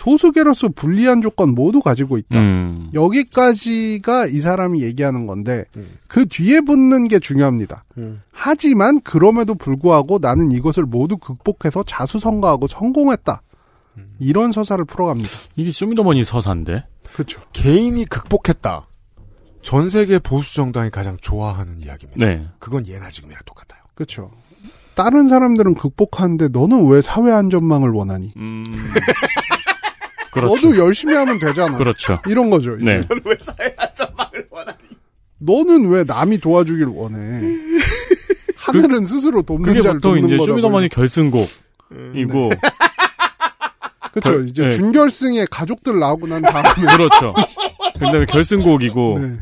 소수계로서 불리한 조건 모두 가지고 있다. 음. 여기까지가 이 사람이 얘기하는 건데 음. 그 뒤에 붙는 게 중요합니다. 음. 하지만 그럼에도 불구하고 나는 이것을 모두 극복해서 자수성가하고 성공했다. 음. 이런 서사를 풀어갑니다. 이게 쇼미더머니 서사인데. 그렇죠. 개인이 극복했다. 전 세계 보수 정당이 가장 좋아하는 이야기입니다. 네. 그건 예나 지금이나 똑같아요. 그렇죠. 다른 사람들은 극복하는데 너는 왜 사회 안전망을 원하니? 음. 그렇죠. 너도 열심히 하면 되잖아. 그렇죠. 이런 거죠. 네. 왜 사회화전망을 원하니? 너는 왜 남이 도와주길 원해? 하늘은 그, 스스로 돕는 그게 자 보통 이제 쇼미더머니 결승곡이고. 음, 네. 그렇죠. 이제 네. 준결승에 가족들 나오고 난 다음에 그렇죠. 그다음에 결승곡이고. 네.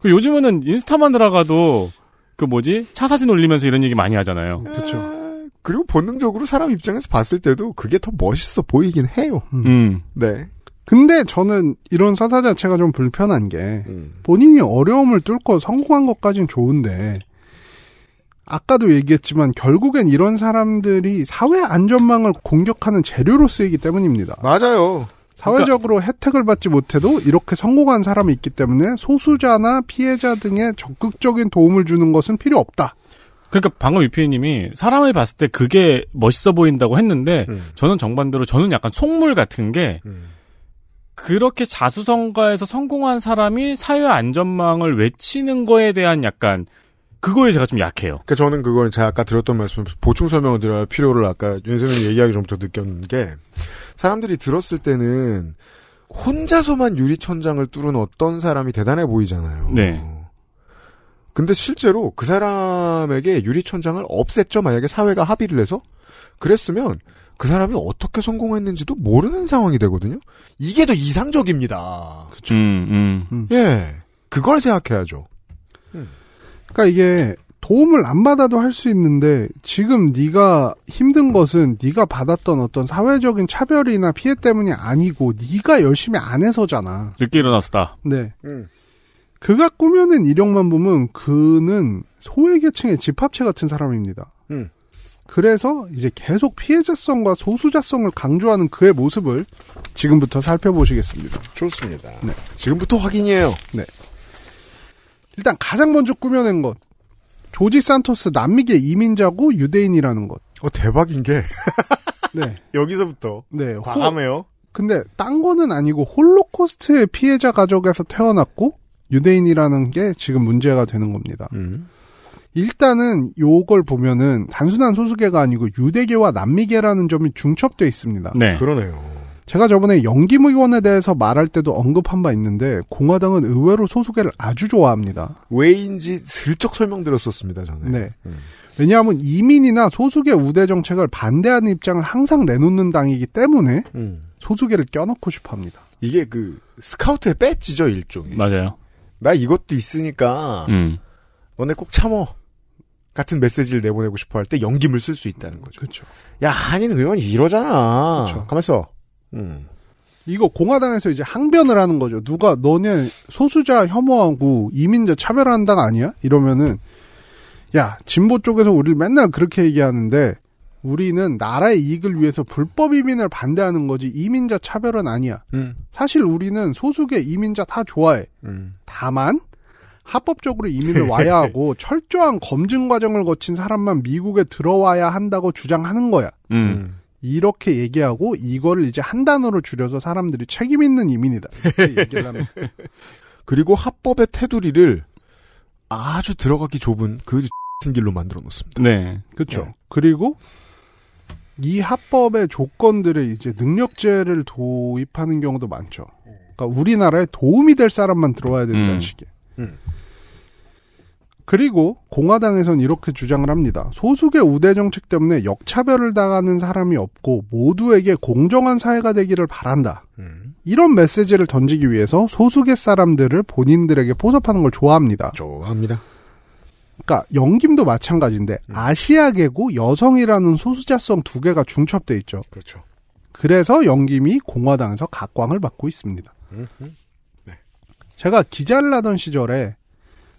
그 요즘에는 인스타만 들어가도 그 뭐지 차 사진 올리면서 이런 얘기 많이 하잖아요. 그렇죠. 그리고 본능적으로 사람 입장에서 봤을 때도 그게 더 멋있어 보이긴 해요. 음. 음. 네. 근데 저는 이런 서사 자체가 좀 불편한 게 음. 본인이 어려움을 뚫고 성공한 것까진 좋은데 아까도 얘기했지만 결국엔 이런 사람들이 사회 안전망을 공격하는 재료로 쓰이기 때문입니다. 맞아요. 사회적으로 그러니까... 혜택을 받지 못해도 이렇게 성공한 사람이 있기 때문에 소수자나 피해자 등에 적극적인 도움을 주는 것은 필요 없다. 그러니까 방금 유피님이 사람을 봤을 때 그게 멋있어 보인다고 했는데 음. 저는 정반대로 저는 약간 속물 같은 게 음. 그렇게 자수성가에서 성공한 사람이 사회 안전망을 외치는 거에 대한 약간 그거에 제가 좀 약해요. 그니까 저는 그걸 제가 아까 드렸던 말씀 보충 설명을 드려야 필요를 아까 윤세민 얘기하기 전부터 느꼈는 게 사람들이 들었을 때는 혼자서만 유리천장을 뚫은 어떤 사람이 대단해 보이잖아요. 네. 근데 실제로 그 사람에게 유리천장을 없앴죠. 만약에 사회가 합의를 해서. 그랬으면 그 사람이 어떻게 성공했는지도 모르는 상황이 되거든요. 이게 더 이상적입니다. 그렇죠. 음, 음. 예, 그걸 생각해야죠. 음. 그러니까 이게 도움을 안 받아도 할 수 있는데 지금 네가 힘든 것은 네가 받았던 어떤 사회적인 차별이나 피해 때문이 아니고 네가 열심히 안 해서잖아. 늦게 일어났다. 네. 음. 그가 꾸며낸 이력만 보면 그는 소외계층의 집합체 같은 사람입니다. 음. 그래서 이제 계속 피해자성과 소수자성을 강조하는 그의 모습을 지금부터 살펴보시겠습니다. 좋습니다. 네. 지금부터 확인이에요. 네. 일단 가장 먼저 꾸며낸 것. 조지 산토스 남미계 이민자고 유대인이라는 것. 어, 대박인 게. 네. 여기서부터. 네. 과감해요. 근데 딴 거는 아니고 홀로코스트의 피해자 가족에서 태어났고 유대인이라는 게 지금 문제가 되는 겁니다. 음. 일단은 요걸 보면은 단순한 소수계가 아니고 유대계와 남미계라는 점이 중첩되어 있습니다. 네. 그러네요. 제가 저번에 영무 의원에 대해서 말할 때도 언급한 바 있는데 공화당은 의외로 소수계를 아주 좋아합니다. 왜인지 슬쩍 설명드렸었습니다 저는. 네. 음. 왜냐하면 이민이나 소수계 우대 정책을 반대하는 입장을 항상 내놓는 당이기 때문에 음. 소수계를 껴넣고 싶어합니다. 이게 그 스카우트의 배지죠 일종의. 맞아요. 나 이것도 있으니까 음. 너네 꼭 참어 같은 메시지를 내보내고 싶어 할 때 연기물 쓸 수 있다는 거죠. 그렇죠. 야 한인 의원이 이러잖아. 그렇죠. 가만있어. 음. 이거 공화당에서 이제 항변을 하는 거죠. 누가 너네 소수자 혐오하고 이민자 차별한당 아니야? 이러면은 야 진보 쪽에서 우리를 맨날 그렇게 얘기하는데 우리는 나라의 이익을 위해서 불법 이민을 반대하는 거지 이민자 차별은 아니야. 음. 사실 우리는 소수계 이민자 다 좋아해. 음. 다만 합법적으로 이민을 와야 하고 철저한 검증 과정을 거친 사람만 미국에 들어와야 한다고 주장하는 거야. 음. 음. 이렇게 얘기하고 이거를 이제 한 단어로 줄여서 사람들이 책임 있는 이민이다. 그리고 합법의 테두리를 아주 들어가기 좁은 그같 길로 만들어 놓습니다. 네, 그렇죠. 네. 그리고 이 합법의 조건들을 이제 능력제를 도입하는 경우도 많죠. 그러니까 우리나라에 도움이 될 사람만 들어와야 된다는 음. 식의. 음. 그리고 공화당에선 이렇게 주장을 합니다. 소수계 우대 정책 때문에 역차별을 당하는 사람이 없고 모두에게 공정한 사회가 되기를 바란다. 음. 이런 메시지를 던지기 위해서 소수계 사람들을 본인들에게 포섭하는 걸 좋아합니다. 좋아합니다. 그러니까 영김도 마찬가지인데 음. 아시아계고 여성이라는 소수자성 두 개가 중첩돼 있죠. 그렇죠. 그래서 영김이 공화당에서 각광을 받고 있습니다. 네. 제가 기자를 하던 시절에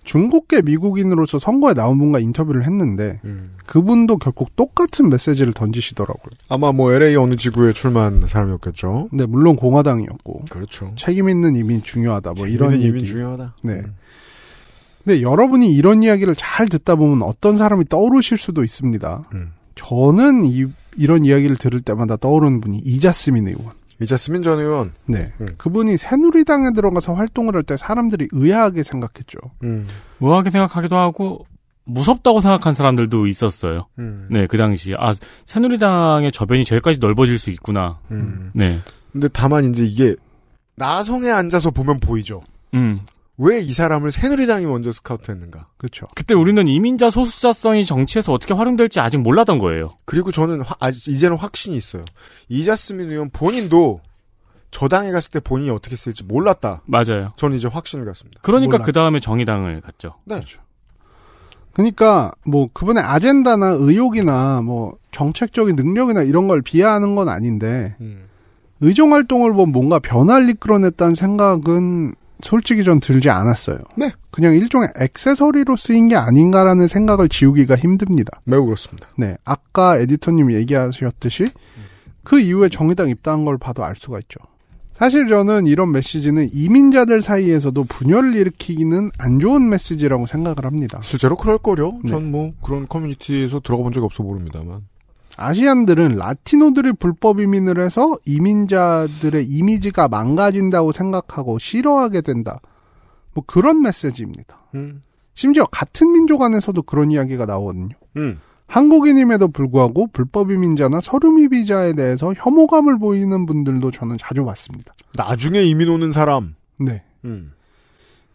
중국계 미국인으로서 선거에 나온 분과 인터뷰를 했는데 음. 그분도 결국 똑같은 메시지를 던지시더라고요. 아마 뭐 LA 어느 지구에 출마한 사람이었겠죠. 네, 물론 공화당이었고. 그렇죠. 책임 있는 이민 중요하다. 뭐 이런 얘기. 이민 중요하다. 네. 음. 근데 여러분이 이런 이야기를 잘 듣다 보면 어떤 사람이 떠오르실 수도 있습니다. 음. 저는 이, 이런 이야기를 들을 때마다 떠오르는 분이 이자스민 의원. 이자스민 전 의원. 네. 음. 그분이 새누리당에 들어가서 활동을 할 때 사람들이 의아하게 생각했죠. 음. 의아하게 생각하기도 하고 무섭다고 생각한 사람들도 있었어요. 음. 네, 그 당시 아 새누리당의 저변이 저기까지 넓어질 수 있구나. 음. 네. 근데 다만 이제 이게 나성에 앉아서 보면 보이죠. 음, 왜이 사람을 새누리당이 먼저 스카우트했는가? 그렇죠. 그때 우리는 이민자 소수자성이 정치에서 어떻게 활용될지 아직 몰랐던 거예요. 그리고 저는 화, 아 이제는 확신이 있어요. 이자스민 의원 본인도 저당에 갔을 때 본인이 어떻게 쓸지 몰랐다. 맞아요. 저는 이제 확신을 갖습니다. 그러니까 그 다음에 정의당을 갔죠. 네. 그렇죠. 그러니까뭐 그분의 아젠다나 의욕이나 뭐 정책적인 능력이나 이런 걸 비하하는 건 아닌데 음. 의정 활동을 보면 뭔가 변화를 이끌어냈다는 생각은 솔직히 전 들지 않았어요. 네. 그냥 일종의 액세서리로 쓰인 게 아닌가라는 생각을 지우기가 힘듭니다. 매우 그렇습니다. 네. 아까 에디터님 얘기하셨듯이 그 이후에 정의당 입당한 걸 봐도 알 수가 있죠. 사실 저는 이런 메시지는 이민자들 사이에서도 분열을 일으키기는 안 좋은 메시지라고 생각을 합니다. 실제로 그럴 거요 네. 전뭐 그런 커뮤니티에서 들어가 본 적이 없어 모릅니다만. 아시안들은 라티노들이 불법 이민을 해서 이민자들의 이미지가 망가진다고 생각하고 싫어하게 된다. 뭐 그런 메시지입니다. 음. 심지어 같은 민족 안에서도 그런 이야기가 나오거든요. 음. 한국인임에도 불구하고 불법 이민자나 서름 이비자에 대해서 혐오감을 보이는 분들도 저는 자주 봤습니다. 나중에 이민 오는 사람. 네. 음.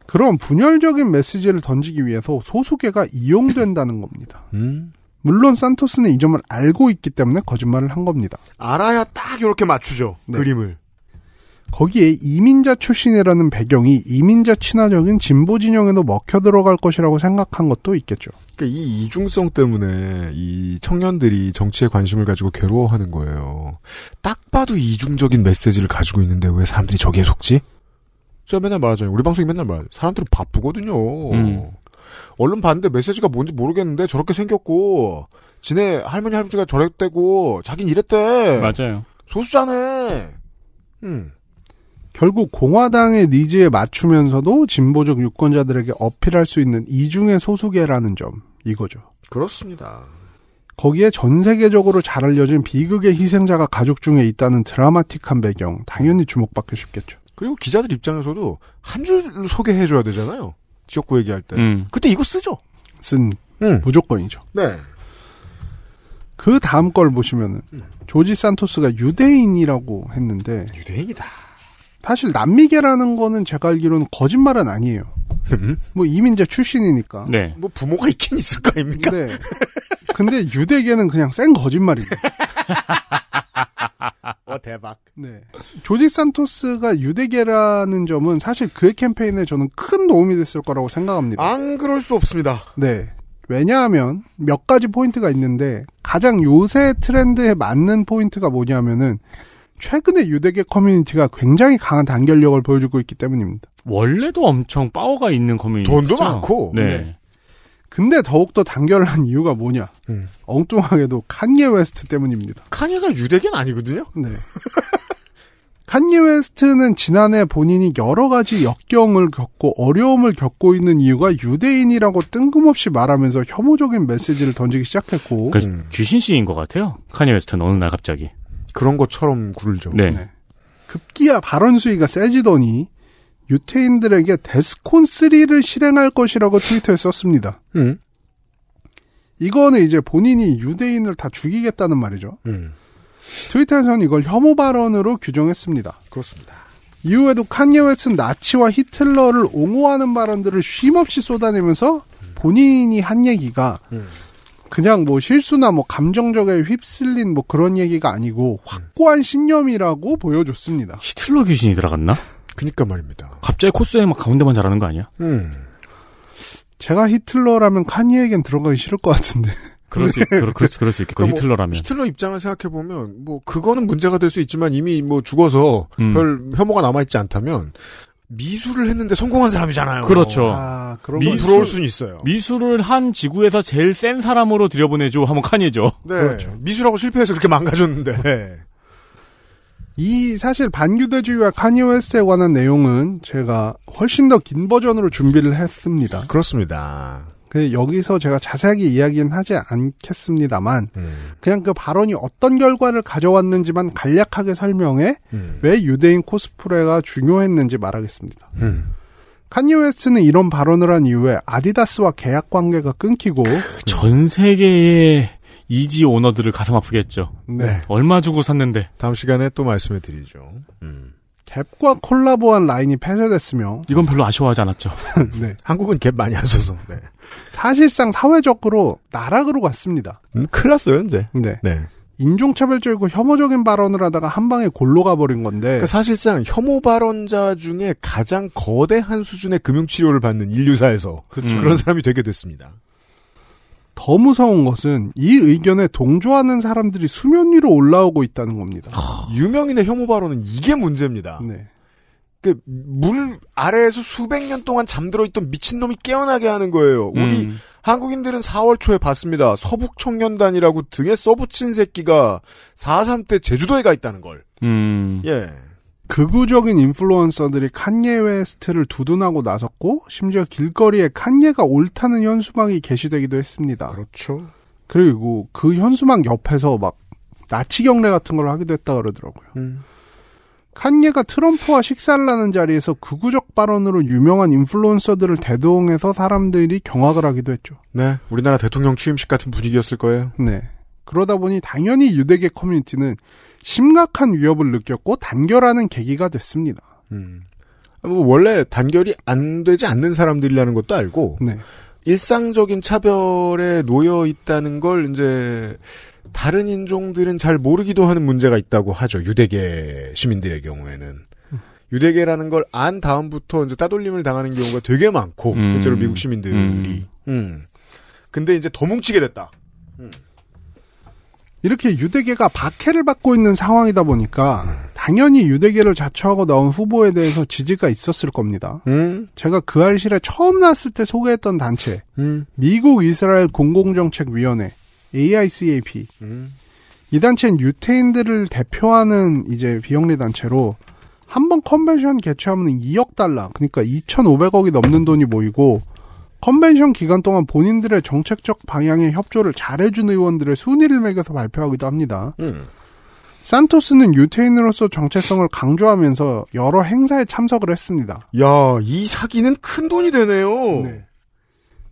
그런 분열적인 메시지를 던지기 위해서 소수계가 이용된다는 겁니다. 음. 물론 산토스는 이 점을 알고 있기 때문에 거짓말을 한 겁니다. 알아야 딱 이렇게 맞추죠. 네. 그림을. 거기에 이민자 출신이라는 배경이 이민자 친화적인 진보 진영에도 먹혀 들어갈 것이라고 생각한 것도 있겠죠. 그러니까 이 이중성 때문에 이 청년들이 정치에 관심을 가지고 괴로워하는 거예요. 딱 봐도 이중적인 메시지를 가지고 있는데 왜 사람들이 저기에 속지? 제가 맨날 말하잖아요. 우리 방송이 맨날 말하죠. 사람들은 바쁘거든요. 음. 얼른 봤는데 메시지가 뭔지 모르겠는데 저렇게 생겼고 지네 할머니 할아버지가 저랬대고 자긴 이랬대. 맞아요. 소수자네. 음. 결국 공화당의 니즈에 맞추면서도 진보적 유권자들에게 어필할 수 있는 이중의 소수계라는 점 이거죠. 그렇습니다. 거기에 전 세계적으로 잘 알려진 비극의 희생자가 가족 중에 있다는 드라마틱한 배경 당연히 주목받기 쉽겠죠. 그리고 기자들 입장에서도 한 줄 소개해줘야 되잖아요. 지역구 얘기할 때 음. 그때 이거 쓰죠. 쓴 음. 무조건이죠. 네. 그 다음 걸 보시면은 음. 조지 산토스가 유대인이라고 했는데 유대인이다. 사실 남미계라는 거는 제가 알기로는 거짓말은 아니에요. 음? 뭐 이민자 출신이니까. 네. 뭐 부모가 있긴 있을 거 아닙니까? 네. 근데 유대계는 그냥 센 거짓말입니다. 와 대박. 네. 조직 산토스가 유대계라는 점은 사실 그의 캠페인에 저는 큰 도움이 됐을 거라고 생각합니다. 안 그럴 수 없습니다. 네. 왜냐하면 몇 가지 포인트가 있는데 가장 요새 트렌드에 맞는 포인트가 뭐냐면은 최근에 유대계 커뮤니티가 굉장히 강한 단결력을 보여주고 있기 때문입니다. 원래도 엄청 파워가 있는 커뮤니티. 돈도 많고. 네. 네. 근데 더욱더 단결한 이유가 뭐냐? 음. 엉뚱하게도 칸예 웨스트 때문입니다. 칸예가 유대견 아니거든요? 네. 칸예 웨스트는 지난해 본인이 여러 가지 역경을 겪고 어려움을 겪고 있는 이유가 유대인이라고 뜬금없이 말하면서 혐오적인 메시지를 던지기 시작했고. 그러니까 귀신 씨인 것 같아요. 칸예 웨스트는 어느 날 갑자기. 그런 것처럼 굴죠. 네. 네. 급기야 발언 수위가 세지더니 유태인들에게 데스콘 3를 실행할 것이라고 트위터에 썼습니다. 음. 이거는 이제 본인이 유대인을 다 죽이겠다는 말이죠. 음. 트위터에서는 이걸 혐오 발언으로 규정했습니다. 그렇습니다. 이후에도 칸예 웨스는 나치와 히틀러를 옹호하는 발언들을 쉼없이 쏟아내면서 본인이 한 얘기가 음. 그냥 뭐 실수나 뭐 감정적에 휩쓸린 뭐 그런 얘기가 아니고 확고한 신념이라고 보여줬습니다. 히틀러 귀신이 들어갔나? 그니까 말입니다. 갑자기 코스에 막 가운데만 잘하는 거 아니야? 음. 제가 히틀러라면 칸니에겐 들어가기 싫을 것 같은데. 그럴 수, 있, 그럴, 그럴 수, 그럴 수 있겠고, 그러니까 뭐 히틀러라면. 히틀러 입장을 생각해보면, 뭐, 그거는 문제가 될 수 있지만, 이미 뭐, 죽어서, 음. 별 혐오가 남아있지 않다면, 미술을 했는데 성공한 사람이잖아요. 그렇죠. 아, 그런 미술, 부러울 순 있어요. 미술을 한 지구에서 제일 센 사람으로 들여보내죠 하면 칸이죠. 네. 그렇죠. 미술하고 실패해서 그렇게 망가졌는데. 이 사실 반유대주의와 카니오에스에 관한 내용은 제가 훨씬 더 긴 버전으로 준비를 했습니다. 그렇습니다. 그 여기서 제가 자세하게 이야기는 하지 않겠습니다만 음. 그냥 그 발언이 어떤 결과를 가져왔는지만 간략하게 설명해 음. 왜 유대인 코스프레가 중요했는지 말하겠습니다. 음. 카니 오에스는 이런 발언을 한 이후에 아디다스와 계약 관계가 끊기고 전 세계의 이지 오너들을 가슴 아프게 했죠. 네. 얼마 주고 샀는데. 다음 시간에 또 말씀해 드리죠. 음. 갭과 콜라보한 라인이 폐쇄됐으며 이건 별로 아쉬워하지 않았죠. 네. 한국은 갭 많이 안 써서. 네. 사실상 사회적으로 나락으로 갔습니다. 음, 큰일 났어요, 이제. 네. 네. 인종차별적이고 혐오적인 발언을 하다가 한 방에 골로 가버린 건데. 그러니까 사실상 혐오 발언자 중에 가장 거대한 수준의 금융치료를 받는 인류사에서 그렇죠. 그런 사람이 되게 됐습니다. 더 무서운 것은 이 의견에 동조하는 사람들이 수면 위로 올라오고 있다는 겁니다. 아, 유명인의 혐오 발언은 이게 문제입니다. 네. 그, 물 아래에서 수백 년 동안 잠들어 있던 미친놈이 깨어나게 하는 거예요. 우리 음. 한국인들은 4월 초에 봤습니다. 서북 청년단이라고 등에 써붙인 새끼가 4.3때 제주도에 가 있다는 걸. 음. 예. 극우적인 인플루언서들이 칸예 웨스트를 두둔하고 나섰고 심지어 길거리에 칸예가 옳다는 현수막이 게시되기도 했습니다. 그렇죠. 그리고 그 현수막 옆에서 막 나치 경례 같은 걸 하기도 했다 그러더라고요. 음. 칸예가 트럼프와 식사를 하는 자리에서 극우적 발언으로 유명한 인플루언서들을 대동해서 사람들이 경악을 하기도 했죠. 네, 우리나라 대통령 취임식 같은 분위기였을 거예요. 네. 그러다 보니 당연히 유대계 커뮤니티는 심각한 위협을 느꼈고 단결하는 계기가 됐습니다. 음. 뭐 원래 단결이 안 되지 않는 사람들이라는 것도 알고 네. 일상적인 차별에 놓여 있다는 걸 이제 다른 인종들은 잘 모르기도 하는 문제가 있다고 하죠. 유대계 시민들의 경우에는 음. 유대계라는 걸 안 다음부터 이제 따돌림을 당하는 경우가 되게 많고 음. 실제로 미국 시민들이. 음. 음. 근데 이제 더 뭉치게 됐다. 음. 이렇게 유대계가 박해를 받고 있는 상황이다 보니까 당연히 유대계를 자처하고 나온 후보에 대해서 지지가 있었을 겁니다. 음. 제가 그 알실에 처음 나왔을 때 소개했던 단체 음. 미국 이스라엘 공공정책위원회 AICAP 음. 이 단체는 유태인들을 대표하는 이제 비영리 단체로 한 번 컨벤션 개최하면 2억 달러 그러니까 2,500억이 넘는 돈이 모이고 컨벤션 기간 동안 본인들의 정책적 방향에 협조를 잘해준 의원들의 순위를 매겨서 발표하기도 합니다. 음. 산토스는 유태인으로서 정체성을 강조하면서 여러 행사에 참석을 했습니다. 야, 이 사기는 큰 돈이 되네요. 네.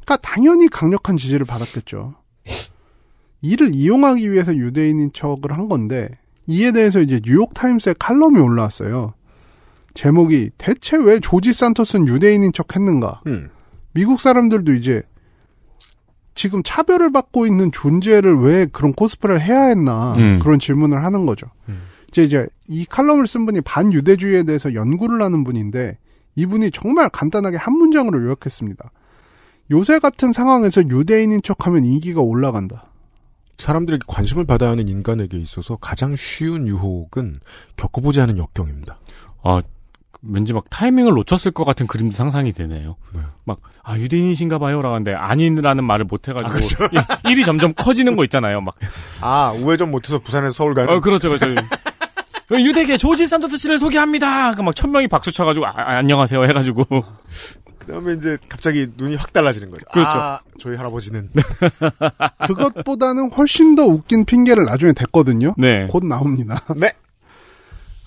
그러니까 당연히 강력한 지지를 받았겠죠. 이를 이용하기 위해서 유대인인 척을 한 건데 이에 대해서 이제 뉴욕 타임스에 칼럼이 올라왔어요. 제목이 대체 왜 조지 산토스는 유대인인 척했는가? 음. 미국 사람들도 이제 지금 차별을 받고 있는 존재를 왜 그런 코스프레를 해야 했나 음. 그런 질문을 하는 거죠. 음. 이제 이제 이 칼럼을 쓴 분이 반유대주의에 대해서 연구를 하는 분인데 이분이 정말 간단하게 한 문장으로 요약했습니다. 요새 같은 상황에서 유대인인 척하면 인기가 올라간다. 사람들에게 관심을 받아야 하는 인간에게 있어서 가장 쉬운 유혹은 겪어보지 않은 역경입니다. 아, 왠지 막 타이밍을 놓쳤을 것 같은 그림도 상상이 되네요. 네. 막, 아, 유대인이신가 봐요. 라고 하는데, 아니라는 말을 못 해가지고. 아, 그렇죠. 예, 일이 점점 커지는 거 있잖아요. 막. 아, 우회전 못해서 부산에서 서울 가는? 어, 그렇죠. 그렇죠. 유대계 조지 산토스 씨를 소개합니다. 그 막천 명이 박수 쳐가지고, 아, 아 안녕하세요. 해가지고. 그 다음에 이제 갑자기 눈이 확 달라지는 거죠. 그렇죠. 아, 저희 할아버지는. 그것보다는 훨씬 더 웃긴 핑계를 나중에 댔거든요. 네. 곧 나옵니다. 네.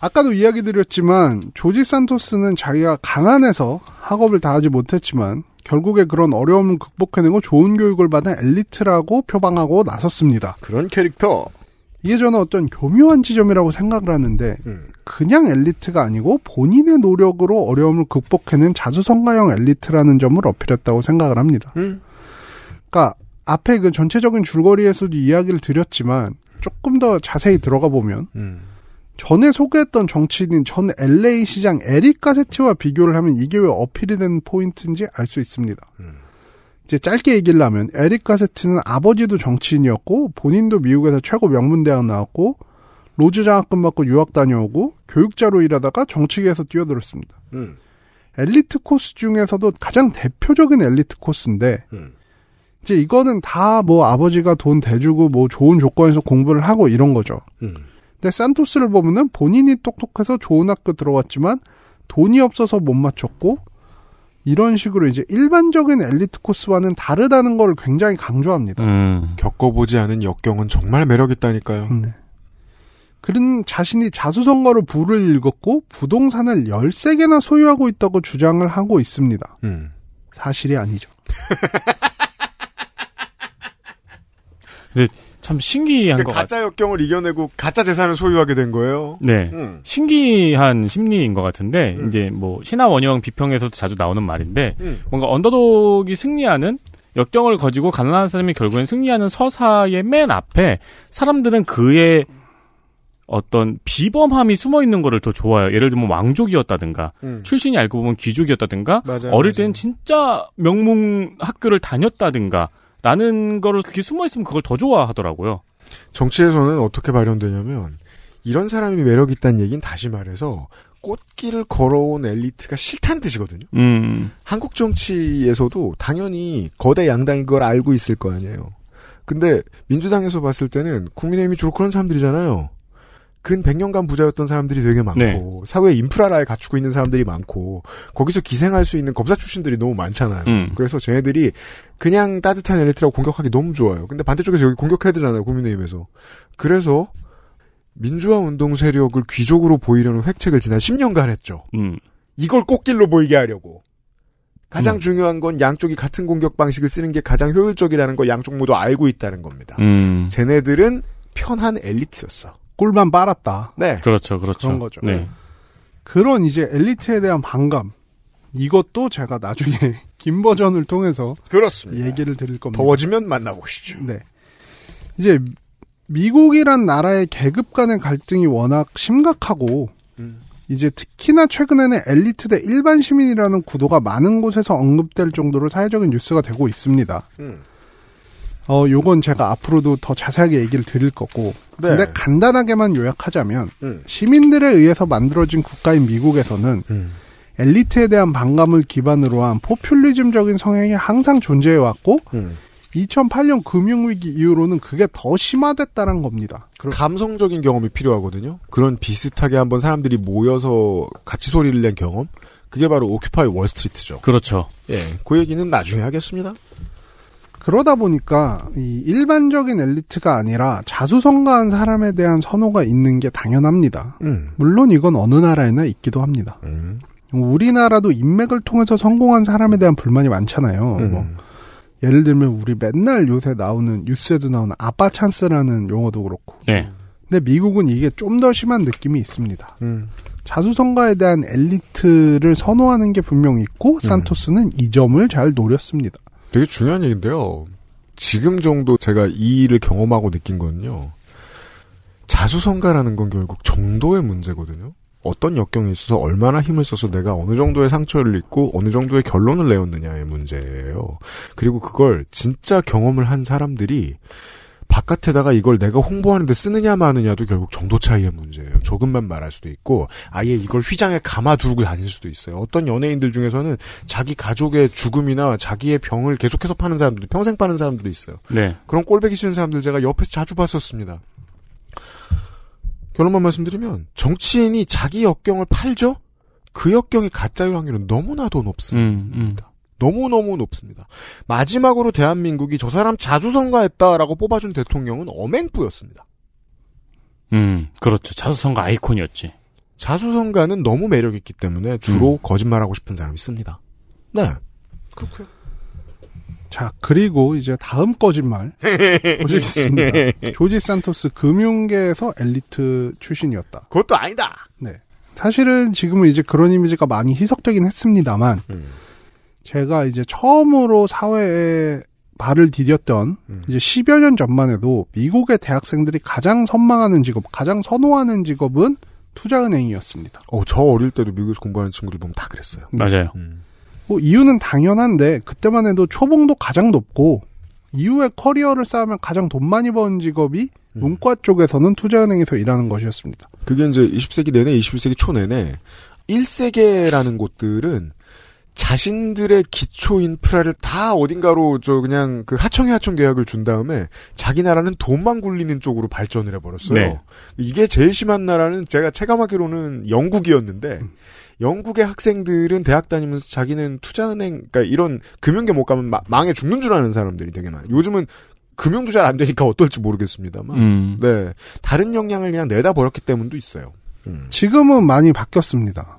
아까도 이야기 드렸지만 조지 산토스는 자기가 가난해서 학업을 다하지 못했지만 결국에 그런 어려움을 극복해내고 좋은 교육을 받은 엘리트라고 표방하고 나섰습니다. 그런 캐릭터. 이게 저는 어떤 교묘한 지점이라고 생각을 하는데 음. 그냥 엘리트가 아니고 본인의 노력으로 어려움을 극복해낸 자수성가형 엘리트라는 점을 어필했다고 생각을 합니다. 음. 그러니까 앞에 그 전체적인 줄거리에서도 이야기를 드렸지만 조금 더 자세히 들어가 보면 음. 전에 소개했던 정치인인 전 LA 시장 에릭 가세트와 비교를 하면 이게 왜 어필이 된 포인트인지 알 수 있습니다. 음. 이제 짧게 얘기를 하면 에릭 가세트는 아버지도 정치인이었고 본인도 미국에서 최고 명문대학 나왔고 로즈 장학금 받고 유학 다녀오고 교육자로 일하다가 정치계에서 뛰어들었습니다. 음. 엘리트 코스 중에서도 가장 대표적인 엘리트 코스인데 음. 이제 이거는 다 뭐 아버지가 돈 대주고 뭐 좋은 조건에서 공부를 하고 이런 거죠. 음. 근데 산토스를 보면은 본인이 똑똑해서 좋은 학교 들어왔지만 돈이 없어서 못 맞췄고 이런 식으로 이제 일반적인 엘리트 코스와는 다르다는 걸 굉장히 강조합니다. 음. 겪어보지 않은 역경은 정말 매력 있다니까요. 음, 네. 그런 자신이 자수성가로 부를 읽었고 부동산을 13개나 소유하고 있다고 주장을 하고 있습니다. 음. 사실이 아니죠. 근데 참 신기한 것 같아요. 가짜 역경을 이겨내고 가짜 재산을 소유하게 된 거예요. 네. 음. 신기한 심리인 것 같은데, 음. 이제 뭐, 신화 원형 비평에서도 자주 나오는 말인데, 음. 뭔가 언더독이 승리하는 역경을 거지고 가난한 사람이 결국엔 승리하는 서사의 맨 앞에 사람들은 그의 어떤 비범함이 숨어 있는 거를 더 좋아해요. 예를 들면 왕족이었다든가 음. 출신이 알고 보면 귀족이었다든가 맞아요, 어릴 맞아요. 때는 진짜 명문 학교를 다녔다든가 라는 거를 그게 숨어 있으면 그걸 더 좋아하더라고요. 정치에서는 어떻게 발현되냐면 이런 사람이 매력 있다는 얘기는 다시 말해서 꽃길을 걸어온 엘리트가 싫다는 뜻이거든요. 음. 한국 정치에서도 당연히 거대 양당인걸 알고 있을 거 아니에요. 근데 민주당에서 봤을 때는 국민의힘이 주로 그런 사람들이잖아요. 근 100년간 부자였던 사람들이 되게 많고 네. 사회 인프라를 갖추고 있는 사람들이 많고 거기서 기생할 수 있는 검사 출신들이 너무 많잖아요. 음. 그래서 쟤네들이 그냥 따뜻한 엘리트라고 공격하기 너무 좋아요. 근데 반대쪽에서 여기 공격해야 되잖아요. 국민의힘에서. 그래서 민주화 운동 세력을 귀족으로 보이려는 획책을 지난 10년간 했죠. 음. 이걸 꽃길로 보이게 하려고. 가장 음. 중요한 건 양쪽이 같은 공격 방식을 쓰는 게 가장 효율적이라는 걸 양쪽 모두 알고 있다는 겁니다. 음. 쟤네들은 편한 엘리트였어. 꿀만 빨았다. 네. 그렇죠, 그렇죠. 그런 거죠. 네. 그런 이제 엘리트에 대한 반감. 이것도 제가 나중에 긴 버전을 통해서 그렇습니다. 얘기를 드릴 겁니다. 더워지면 만나보시죠. 네. 이제 미국이란 나라의 계급 간의 갈등이 워낙 심각하고 음. 이제 특히나 최근에는 엘리트 대 일반 시민이라는 구도가 많은 곳에서 언급될 정도로 사회적인 뉴스가 되고 있습니다. 음. 어, 요건 제가 앞으로도 더 자세하게 얘기를 드릴 거고. 네. 근데 간단하게만 요약하자면, 음. 시민들에 의해서 만들어진 국가인 미국에서는, 음. 엘리트에 대한 반감을 기반으로 한 포퓰리즘적인 성향이 항상 존재해왔고, 음. 2008년 금융위기 이후로는 그게 더 심화됐다는 겁니다. 감성적인 경험이 필요하거든요. 그런 비슷하게 한번 사람들이 모여서 같이 소리를 낸 경험? 그게 바로 오큐파이 월스트리트죠. 그렇죠. 예. 그 얘기는 나중에 하겠습니다. 그러다 보니까 이 일반적인 엘리트가 아니라 자수성가한 사람에 대한 선호가 있는 게 당연합니다. 음. 물론 이건 어느 나라에나 있기도 합니다. 음. 우리나라도 인맥을 통해서 성공한 사람에 대한 불만이 많잖아요. 음. 뭐 예를 들면 우리 맨날 요새 나오는 뉴스에도 나오는 아빠 찬스라는 용어도 그렇고. 네. 근데 미국은 이게 좀 더 심한 느낌이 있습니다. 음. 자수성가에 대한 엘리트를 선호하는 게 분명 있고 음. 산토스는 이 점을 잘 노렸습니다. 되게 중요한 얘기인데요. 지금 정도 제가 이 일을 경험하고 느낀 건요. 자수성가라는 건 결국 정도의 문제거든요. 어떤 역경에 있어서 얼마나 힘을 써서 내가 어느 정도의 상처를 입고 어느 정도의 결론을 내었느냐의 문제예요. 그리고 그걸 진짜 경험을 한 사람들이 바깥에다가 이걸 내가 홍보하는데 쓰느냐 마느냐도 결국 정도 차이의 문제예요. 조금만 말할 수도 있고 아예 이걸 휘장에 감아두고 다닐 수도 있어요. 어떤 연예인들 중에서는 자기 가족의 죽음이나 자기의 병을 계속해서 파는 사람들, 평생 파는 사람들도 있어요. 네. 그런 꼴배기 싫은 사람들 제가 옆에서 자주 봤었습니다. 결론만 말씀드리면 정치인이 자기 역경을 팔죠? 그 역경이 가짜일 확률은 너무나도 높습니다. 음, 음. 너무너무 높습니다. 마지막으로 대한민국이 저 사람 자주선거했다라고 뽑아준 대통령은 어맹뿌였습니다. 음, 그렇죠. 자주성가 아이콘이었지. 자수성가는 너무 매력있기 때문에 주로 음. 거짓말하고 싶은 사람이 씁니다. 네. 그렇고요. 자, 그리고 이제 다음 거짓말 보시겠습니다. 조지 산토스 금융계에서 엘리트 출신이었다. 그것도 아니다. 네. 사실은 지금은 이제 그런 이미지가 많이 희석되긴 했습니다만, 음. 제가 이제 처음으로 사회에 발을 디뎠던 음. 이제 10여 년 전만 해도 미국의 대학생들이 가장 선망하는 직업, 가장 선호하는 직업은 투자은행이었습니다. 어, 저 어릴 때도 미국에서 공부하는 친구들 보면 다 그랬어요. 음. 맞아요. 음. 뭐 이유는 당연한데 그때만 해도 초봉도 가장 높고 이후에 커리어를 쌓으면 가장 돈 많이 버는 직업이 음. 문과 쪽에서는 투자은행에서 일하는 것이었습니다. 그게 이제 20세기 내내, 21세기 초 내내 1세계라는 곳들은 자신들의 기초 인프라를 다 어딘가로 저 그냥 그 하청에 하청 계약을 준 다음에 자기 나라는 돈만 굴리는 쪽으로 발전을 해버렸어요. 네. 이게 제일 심한 나라는 제가 체감하기로는 영국이었는데 음. 영국의 학생들은 대학 다니면서 자기는 투자은행 그러니까 이런 금융계 못 가면 마, 망해 죽는 줄 아는 사람들이 되게 많아요. 요즘은 금융도 잘 안 되니까 어떨지 모르겠습니다만 음. 네 다른 역량을 그냥 내다 버렸기 때문도 있어요. 음. 지금은 많이 바뀌었습니다.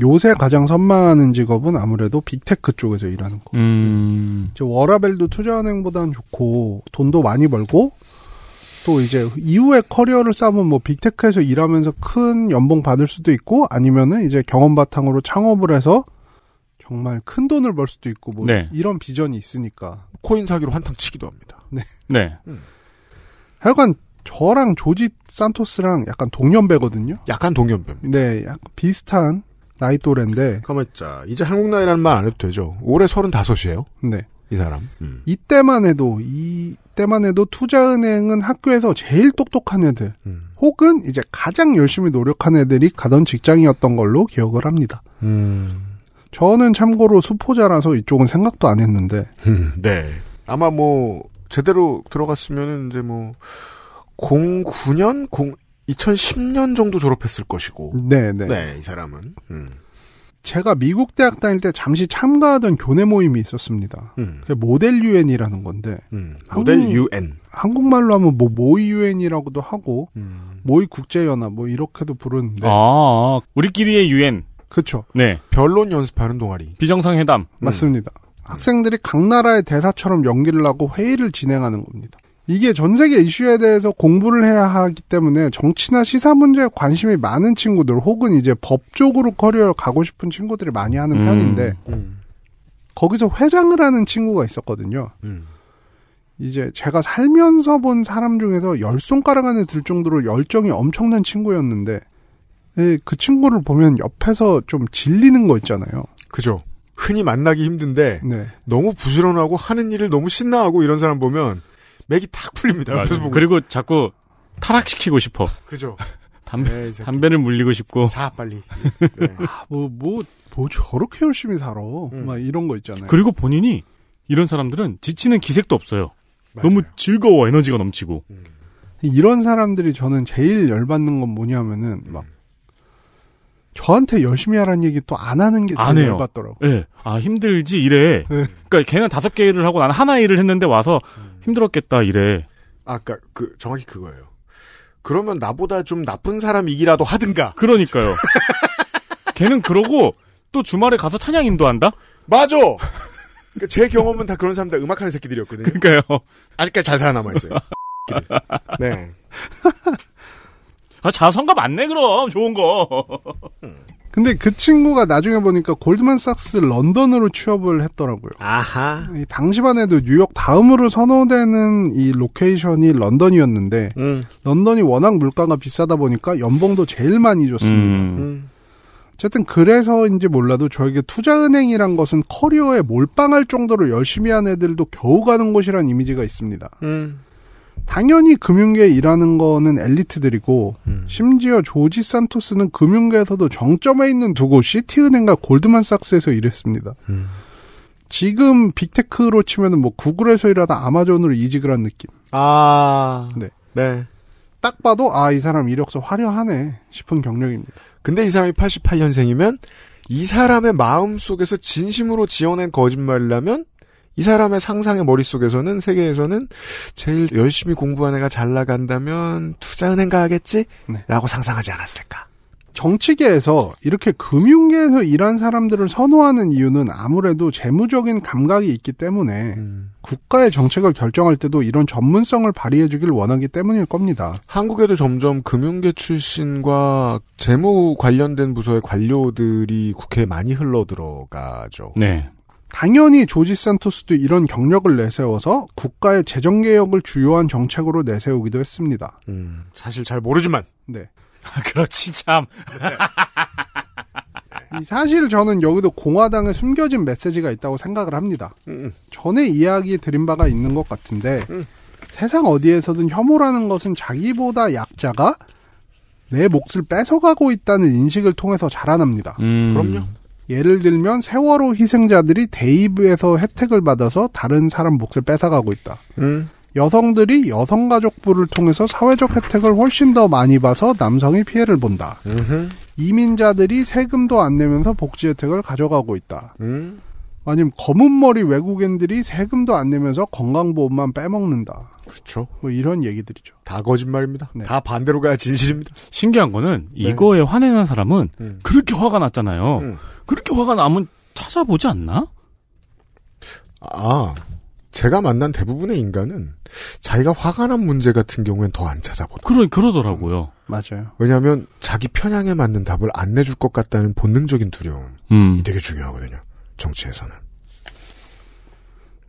요새 가장 선망하는 직업은 아무래도 빅테크 쪽에서 일하는 거. 음. 이 워라벨도 투자은행보다는 좋고 돈도 많이 벌고 또 이제 이후에 커리어를 쌓으면 뭐 빅테크에서 일하면서 큰 연봉 받을 수도 있고 아니면은 이제 경험 바탕으로 창업을 해서 정말 큰 돈을 벌 수도 있고 뭐 네. 이런 비전이 있으니까 코인 사기로 한탕 치기도 합니다. 네. 네. 음. 하여간 저랑 조지 산토스랑 약간 동년배거든요. 약간 동년배. 네, 약간 비슷한 나이 또래인데. 가만있자. 이제 한국 나이라는 말안 해도 되죠. 올해 서른 다섯이에요 네. 이 사람. 음. 이때만 해도, 이때만 해도 투자은행은 학교에서 제일 똑똑한 애들, 음. 혹은 이제 가장 열심히 노력한 애들이 가던 직장이었던 걸로 기억을 합니다. 음. 저는 참고로 수포자라서 이쪽은 생각도 안 했는데. 음, 네. 아마 뭐, 제대로 들어갔으면 은 이제 뭐, 09년? 0, 2010년 정도 졸업했을 것이고. 네네. 네. 네, 이 사람은. 음. 제가 미국 대학 다닐 때 잠시 참가하던 교내 모임이 있었습니다. 음. 모델 유엔이라는 건데. 음. 모델 유엔. 한국말로 하면 뭐 모의 유엔이라고도 하고 음. 모의 국제연합 뭐 이렇게도 부르는데. 아, 우리끼리의 유엔. 그렇죠. 네. 변론 연습하는 동아리. 비정상회담. 맞습니다. 음. 학생들이 각 나라의 대사처럼 연기를 하고 회의를 진행하는 겁니다. 이게 전 세계 이슈에 대해서 공부를 해야 하기 때문에 정치나 시사 문제에 관심이 많은 친구들 혹은 이제 법 쪽으로 커리어 가고 싶은 친구들이 많이 하는 음. 편인데 음. 거기서 회장을 하는 친구가 있었거든요. 음. 이제 제가 살면서 본 사람 중에서 열 손가락 안에 들 정도로 열정이 엄청난 친구였는데 예, 그 친구를 보면 옆에서 좀 질리는 거 있잖아요. 그죠. 흔히 만나기 힘든데 네. 너무 부지런하고 하는 일을 너무 신나하고 이런 사람 보면 맥이 탁 풀립니다. 그리고 자꾸 타락시키고 싶어. 그죠. 담배, 네, 담배를 물리고 싶고. 자, 빨리. 네. 아, 뭐, 뭐, 뭐 저렇게 열심히 살아. 음. 막 이런 거 있잖아요. 그리고 본인이 이런 사람들은 지치는 기색도 없어요. 맞아요. 너무 즐거워. 에너지가 넘치고. 음. 이런 사람들이 저는 제일 열받는 건 뭐냐면은, 음. 막, 저한테 열심히 하라는 얘기 또 안 하는 게 제일 열받더라고요. 네. 아 힘들지 이래. 네. 그러니까 걔는 다섯 개 일을 하고 나는 하나 일을 했는데 와서 음. 힘들었겠다 이래. 아까 그러니까 그 정확히 그거예요. 그러면 나보다 좀 나쁜 사람이기라도 하든가. 그러니까요. 걔는 그러고 또 주말에 가서 찬양 인도한다? 맞아. 그러니까 제 경험은 다 그런 사람들 음악하는 새끼들이었거든요. 그러니까요. 아직까지 잘 살아남아 있어요. 네. 아 자성가 맞네 그럼 좋은 거. 음. 근데 그 친구가 나중에 보니까 골드만삭스 런던으로 취업을 했더라고요. 아하. 당시만 해도 뉴욕 다음으로 선호되는 이 로케이션이 런던이었는데 음. 런던이 워낙 물가가 비싸다 보니까 연봉도 제일 많이 줬습니다. 음. 음. 어쨌든 그래서인지 몰라도 저에게 투자은행이란 것은 커리어에 몰빵할 정도로 열심히 한 애들도 겨우 가는 곳이란 이미지가 있습니다. 음. 당연히 금융계 에 일하는 거는 엘리트들이고 음. 심지어 조지 산토스는 금융계에서도 정점에 있는 두곳 시티은행과 골드만삭스에서 일했습니다. 음. 지금 빅테크로 치면은 뭐 구글에서 일하다 아마존으로 이직을 한 느낌. 아. 네. 네. 딱 봐도 아 이 사람 이력서 화려하네 싶은 경력입니다. 근데 이 사람이 88년생이면 이 사람의 마음 속에서 진심으로 지어낸 거짓말이라면 이 사람의 상상의 머릿속에서는 세계에서는 제일 열심히 공부한 애가 잘 나간다면 투자은행가 야겠지 네. 라고 상상하지 않았을까. 정치계에서 이렇게 금융계에서 일한 사람들을 선호하는 이유는 아무래도 재무적인 감각이 있기 때문에 음. 국가의 정책을 결정할 때도 이런 전문성을 발휘해 주길 원하기 때문일 겁니다. 한국에도 점점 금융계 출신과 재무 관련된 부서의 관료들이 국회에 많이 흘러 들어가죠. 네. 당연히 조지 산토스도 이런 경력을 내세워서 국가의 재정 개혁을 주요한 정책으로 내세우기도 했습니다. 음, 사실 잘 모르지만. 네. 그렇지 참. 사실 저는 여기도 공화당에 숨겨진 메시지가 있다고 생각을 합니다. 음, 음. 전에 이야기 드린 바가 있는 것 같은데 음. 세상 어디에서든 혐오라는 것은 자기보다 약자가 내 몫을 뺏어가고 있다는 인식을 통해서 자라납니다. 음. 그럼요. 예를 들면 세월호 희생자들이 대입에서 혜택을 받아서 다른 사람 몫을 뺏어가고 있다. 음. 여성들이 여성가족부를 통해서 사회적 혜택을 훨씬 더 많이 봐서 남성이 피해를 본다. 음흠. 이민자들이 세금도 안 내면서 복지 혜택을 가져가고 있다. 음. 아니면 검은머리 외국인들이 세금도 안 내면서 건강보험만 빼먹는다. 그렇죠. 뭐 이런 얘기들이죠. 다 거짓말입니다. 네. 다 반대로 가야 진실입니다. 신기한 거는 네. 이거에 화내는 사람은 음. 그렇게 화가 났잖아요. 음. 그렇게 화가 나면 찾아보지 않나? 아, 제가 만난 대부분의 인간은 자기가 화가 난 문제 같은 경우엔 더 안 찾아보다. 그러, 그러더라고요. 음. 맞아요. 왜냐하면 자기 편향에 맞는 답을 안 내줄 것 같다는 본능적인 두려움이 음. 되게 중요하거든요. 정치에서는.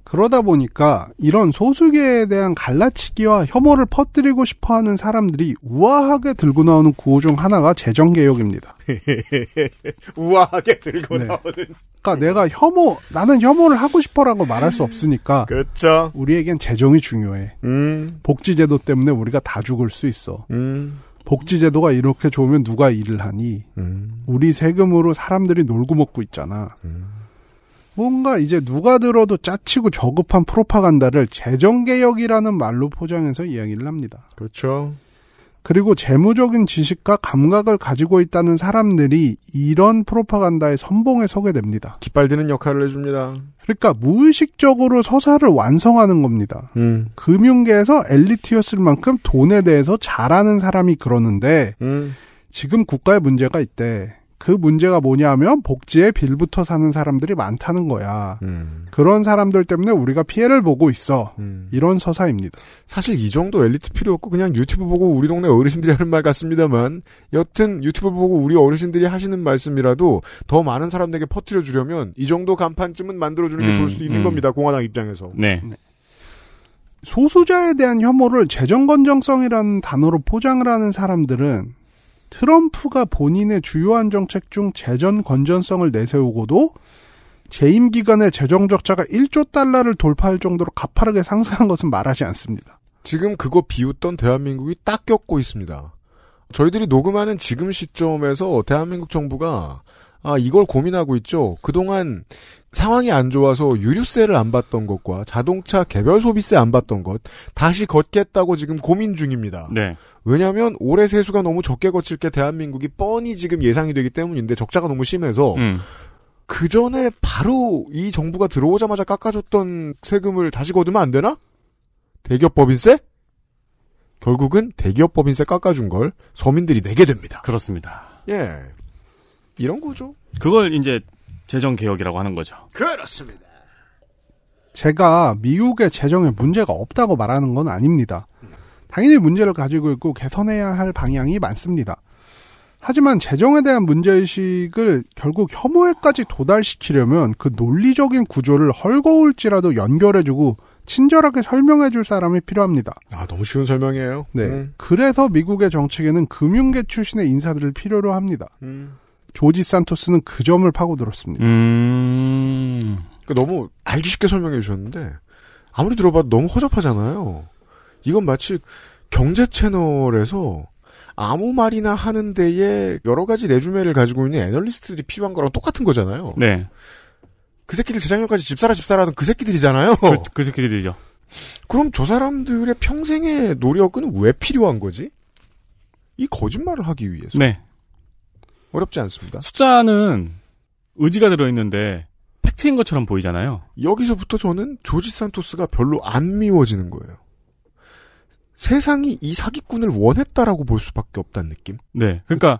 그러다 보니까 이런 소수계에 대한 갈라치기와 혐오를 퍼뜨리고 싶어 하는 사람들이 우아하게 들고 나오는 구호 중 하나가 재정개혁입니다. 우아하게 들고 네. 나오는. 그러니까 내가 혐오, 나는 혐오를 하고 싶어라고 말할 수 없으니까. 그렇죠. 우리에겐 재정이 중요해. 음. 복지제도 때문에 우리가 다 죽을 수 있어. 음. 복지제도가 이렇게 좋으면 누가 일을 하니? 음. 우리 세금으로 사람들이 놀고 먹고 있잖아. 음. 뭔가 이제 누가 들어도 짜치고 저급한 프로파간다를 재정개혁이라는 말로 포장해서 이야기를 합니다. 그렇죠. 그리고 재무적인 지식과 감각을 가지고 있다는 사람들이 이런 프로파간다의 선봉에 서게 됩니다. 깃발드는 역할을 해줍니다. 그러니까 무의식적으로 서사를 완성하는 겁니다. 음. 금융계에서 엘리트였을 만큼 돈에 대해서 잘하는 사람이 그러는데 음. 지금 국가의 문제가 있대. 그 문제가 뭐냐면 복지에 빌붙어 사는 사람들이 많다는 거야. 음. 그런 사람들 때문에 우리가 피해를 보고 있어. 음. 이런 서사입니다. 사실 이 정도 엘리트 필요 없고 그냥 유튜브 보고 우리 동네 어르신들이 하는 말 같습니다만 여튼 유튜브 보고 우리 어르신들이 하시는 말씀이라도 더 많은 사람들에게 퍼뜨려 주려면 이 정도 간판쯤은 만들어 주는 게 음, 좋을 수도 있는 음. 겁니다. 공화당 입장에서. 네. 네. 소수자에 대한 혐오를 재정 건정성이라는 단어로 포장을 하는 사람들은 트럼프가 본인의 주요한 정책 중 재정 건전성을 내세우고도 재임 기간에 재정 적자가 1조 달러를 돌파할 정도로 가파르게 상승한 것은 말하지 않습니다. 지금 그거 비웃던 대한민국이 딱 겪고 있습니다. 저희들이 녹음하는 지금 시점에서 대한민국 정부가 아, 이걸 고민하고 있죠. 그동안 상황이 안 좋아서 유류세를 안 받던 것과 자동차 개별 소비세 안 받던 것 다시 걷겠다고 지금 고민 중입니다. 네. 왜냐하면 올해 세수가 너무 적게 거칠 게 대한민국이 뻔히 지금 예상이 되기 때문인데 적자가 너무 심해서 음. 그 전에 바로 이 정부가 들어오자마자 깎아줬던 세금을 다시 거두면 안 되나? 대기업 법인세? 결국은 대기업 법인세 깎아준 걸 서민들이 내게 됩니다. 그렇습니다. 예. 이런 구조. 그걸 이제 재정 개혁이라고 하는 거죠. 그렇습니다. 제가 미국의 재정에 문제가 없다고 말하는 건 아닙니다. 당연히 문제를 가지고 있고 개선해야 할 방향이 많습니다. 하지만 재정에 대한 문제의식을 결국 혐오에까지 도달시키려면 그 논리적인 구조를 헐거울지라도 연결해주고 친절하게 설명해줄 사람이 필요합니다. 아, 너무 쉬운 설명이에요. 네. 음. 그래서 미국의 정책에는 금융계 출신의 인사들을 필요로 합니다. 음. 조지 산토스는 그 점을 파고들었습니다. 음... 그러니까 너무 알기 쉽게 설명해 주셨는데 아무리 들어봐도 너무 허접하잖아요. 이건 마치 경제 채널에서 아무 말이나 하는 데에 여러 가지 레주메를 가지고 있는 애널리스트들이 필요한 거랑 똑같은 거잖아요. 네. 그 새끼들 재작년까지 집사라 집사라 하던 그 새끼들이잖아요. 그, 그 새끼들이죠. 그럼 저 사람들의 평생의 노력은 왜 필요한 거지? 이 거짓말을 하기 위해서. 네. 어렵지 않습니다. 숫자는 의지가 들어있는데 팩트인 것처럼 보이잖아요. 여기서부터 저는 조지 산토스가 별로 안 미워지는 거예요. 세상이 이 사기꾼을 원했다라고 볼 수밖에 없다는 느낌? 네. 그러니까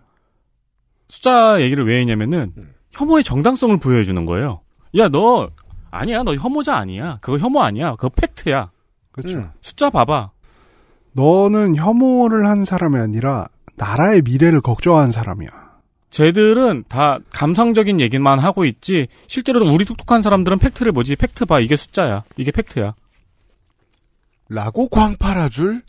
숫자 얘기를 왜 했냐면은 음. 혐오의 정당성을 부여해 주는 거예요. 야, 너 아니야. 너 혐오자 아니야. 그거 혐오 아니야. 그거 팩트야. 그렇죠. 음. 숫자 봐봐. 너는 혐오를 한 사람이 아니라 나라의 미래를 걱정하는 사람이야. 쟤들은 다 감상적인 얘기만 하고 있지 실제로 우리 똑똑한 사람들은 팩트를 뭐지 팩트 봐 이게 숫자야 이게 팩트야 라고 광팔아줄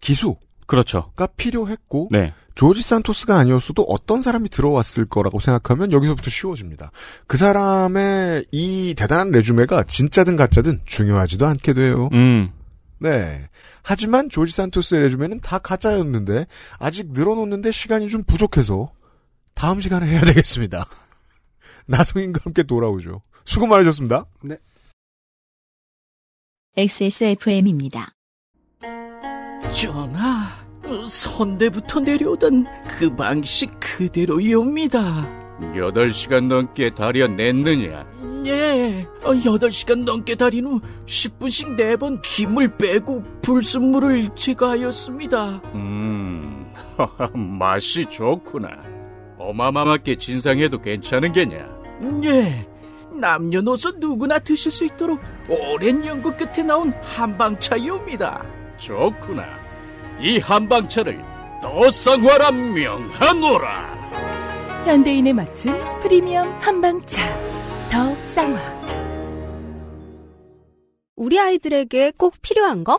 기수 그렇죠.가 필요했고 네. 조지 산토스가 아니었어도 어떤 사람이 들어왔을 거라고 생각하면 여기서부터 쉬워집니다. 그 사람의 이 대단한 레주메가 진짜든 가짜든 중요하지도 않게 돼요. 음. 네. 하지만 조지 산토스의 레주메는 다 가짜였는데 아직 늘어놓는데 시간이 좀 부족해서 다음 시간에 해야 되겠습니다. 나송인과 함께 돌아오죠. 수고 많으셨습니다. 네. XSFM입니다. 전하, 선대부터 내려오던 그 방식 그대로이옵니다. 8시간 넘게 다려냈느냐? 예, 8시간 어, 넘게 다린 후 10분씩 4번 김을 빼고 불순물을 제거하였습니다. 음, 맛이 좋구나. 어마어마하게 진상해도 괜찮은 게냐? 예, 남녀노소 누구나 드실 수 있도록 오랜 연구 끝에 나온 한방차이옵니다. 좋구나. 이 한방차를 더쌍화란 명하노라. 현대인에 맞춘 프리미엄 한방차 더 쌍화. 우리 아이들에게 꼭 필요한 거?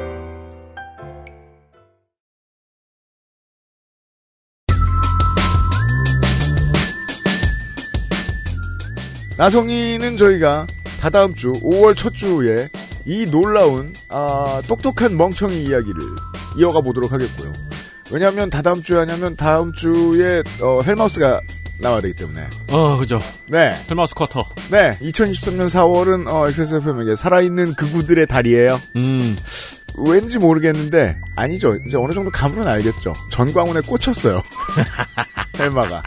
나성이는 저희가 다다음 주 5월 첫 주에 이 놀라운 아, 똑똑한 멍청이 이야기를 이어가 보도록 하겠고요. 왜냐하면 다다음 주에 하냐면 다음 주에 어, 헬마우스가 나와야 되기 때문에. 어, 그죠. 네. 헬마우스 쿼터. 네. 2023년 4월은 어, XSFM에게 살아있는 그구들의 달이에요. 음. 왠지 모르겠는데 아니죠. 이제 어느 정도 감으로 알겠죠. 전광훈에 꽂혔어요. 헬마가.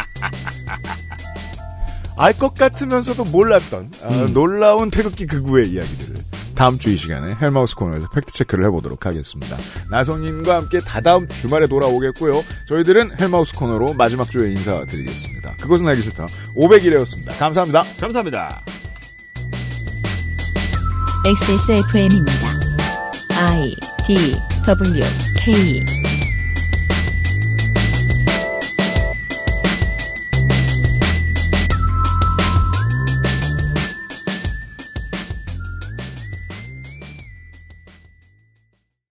알것 같으면서도 몰랐던 아, 음. 놀라운 태극기 극우의 이야기들을 다음 주 이 시간에 헬마우스 코너에서 팩트체크를 해보도록 하겠습니다. 나성인과 함께 다다음 주말에 돌아오겠고요. 저희들은 헬마우스 코너로 마지막 주에 인사드리겠습니다. 그것은 알기 싫다. 5 0 0일회였습니다 감사합니다. 감사합니다. XSFM입니다. I D W K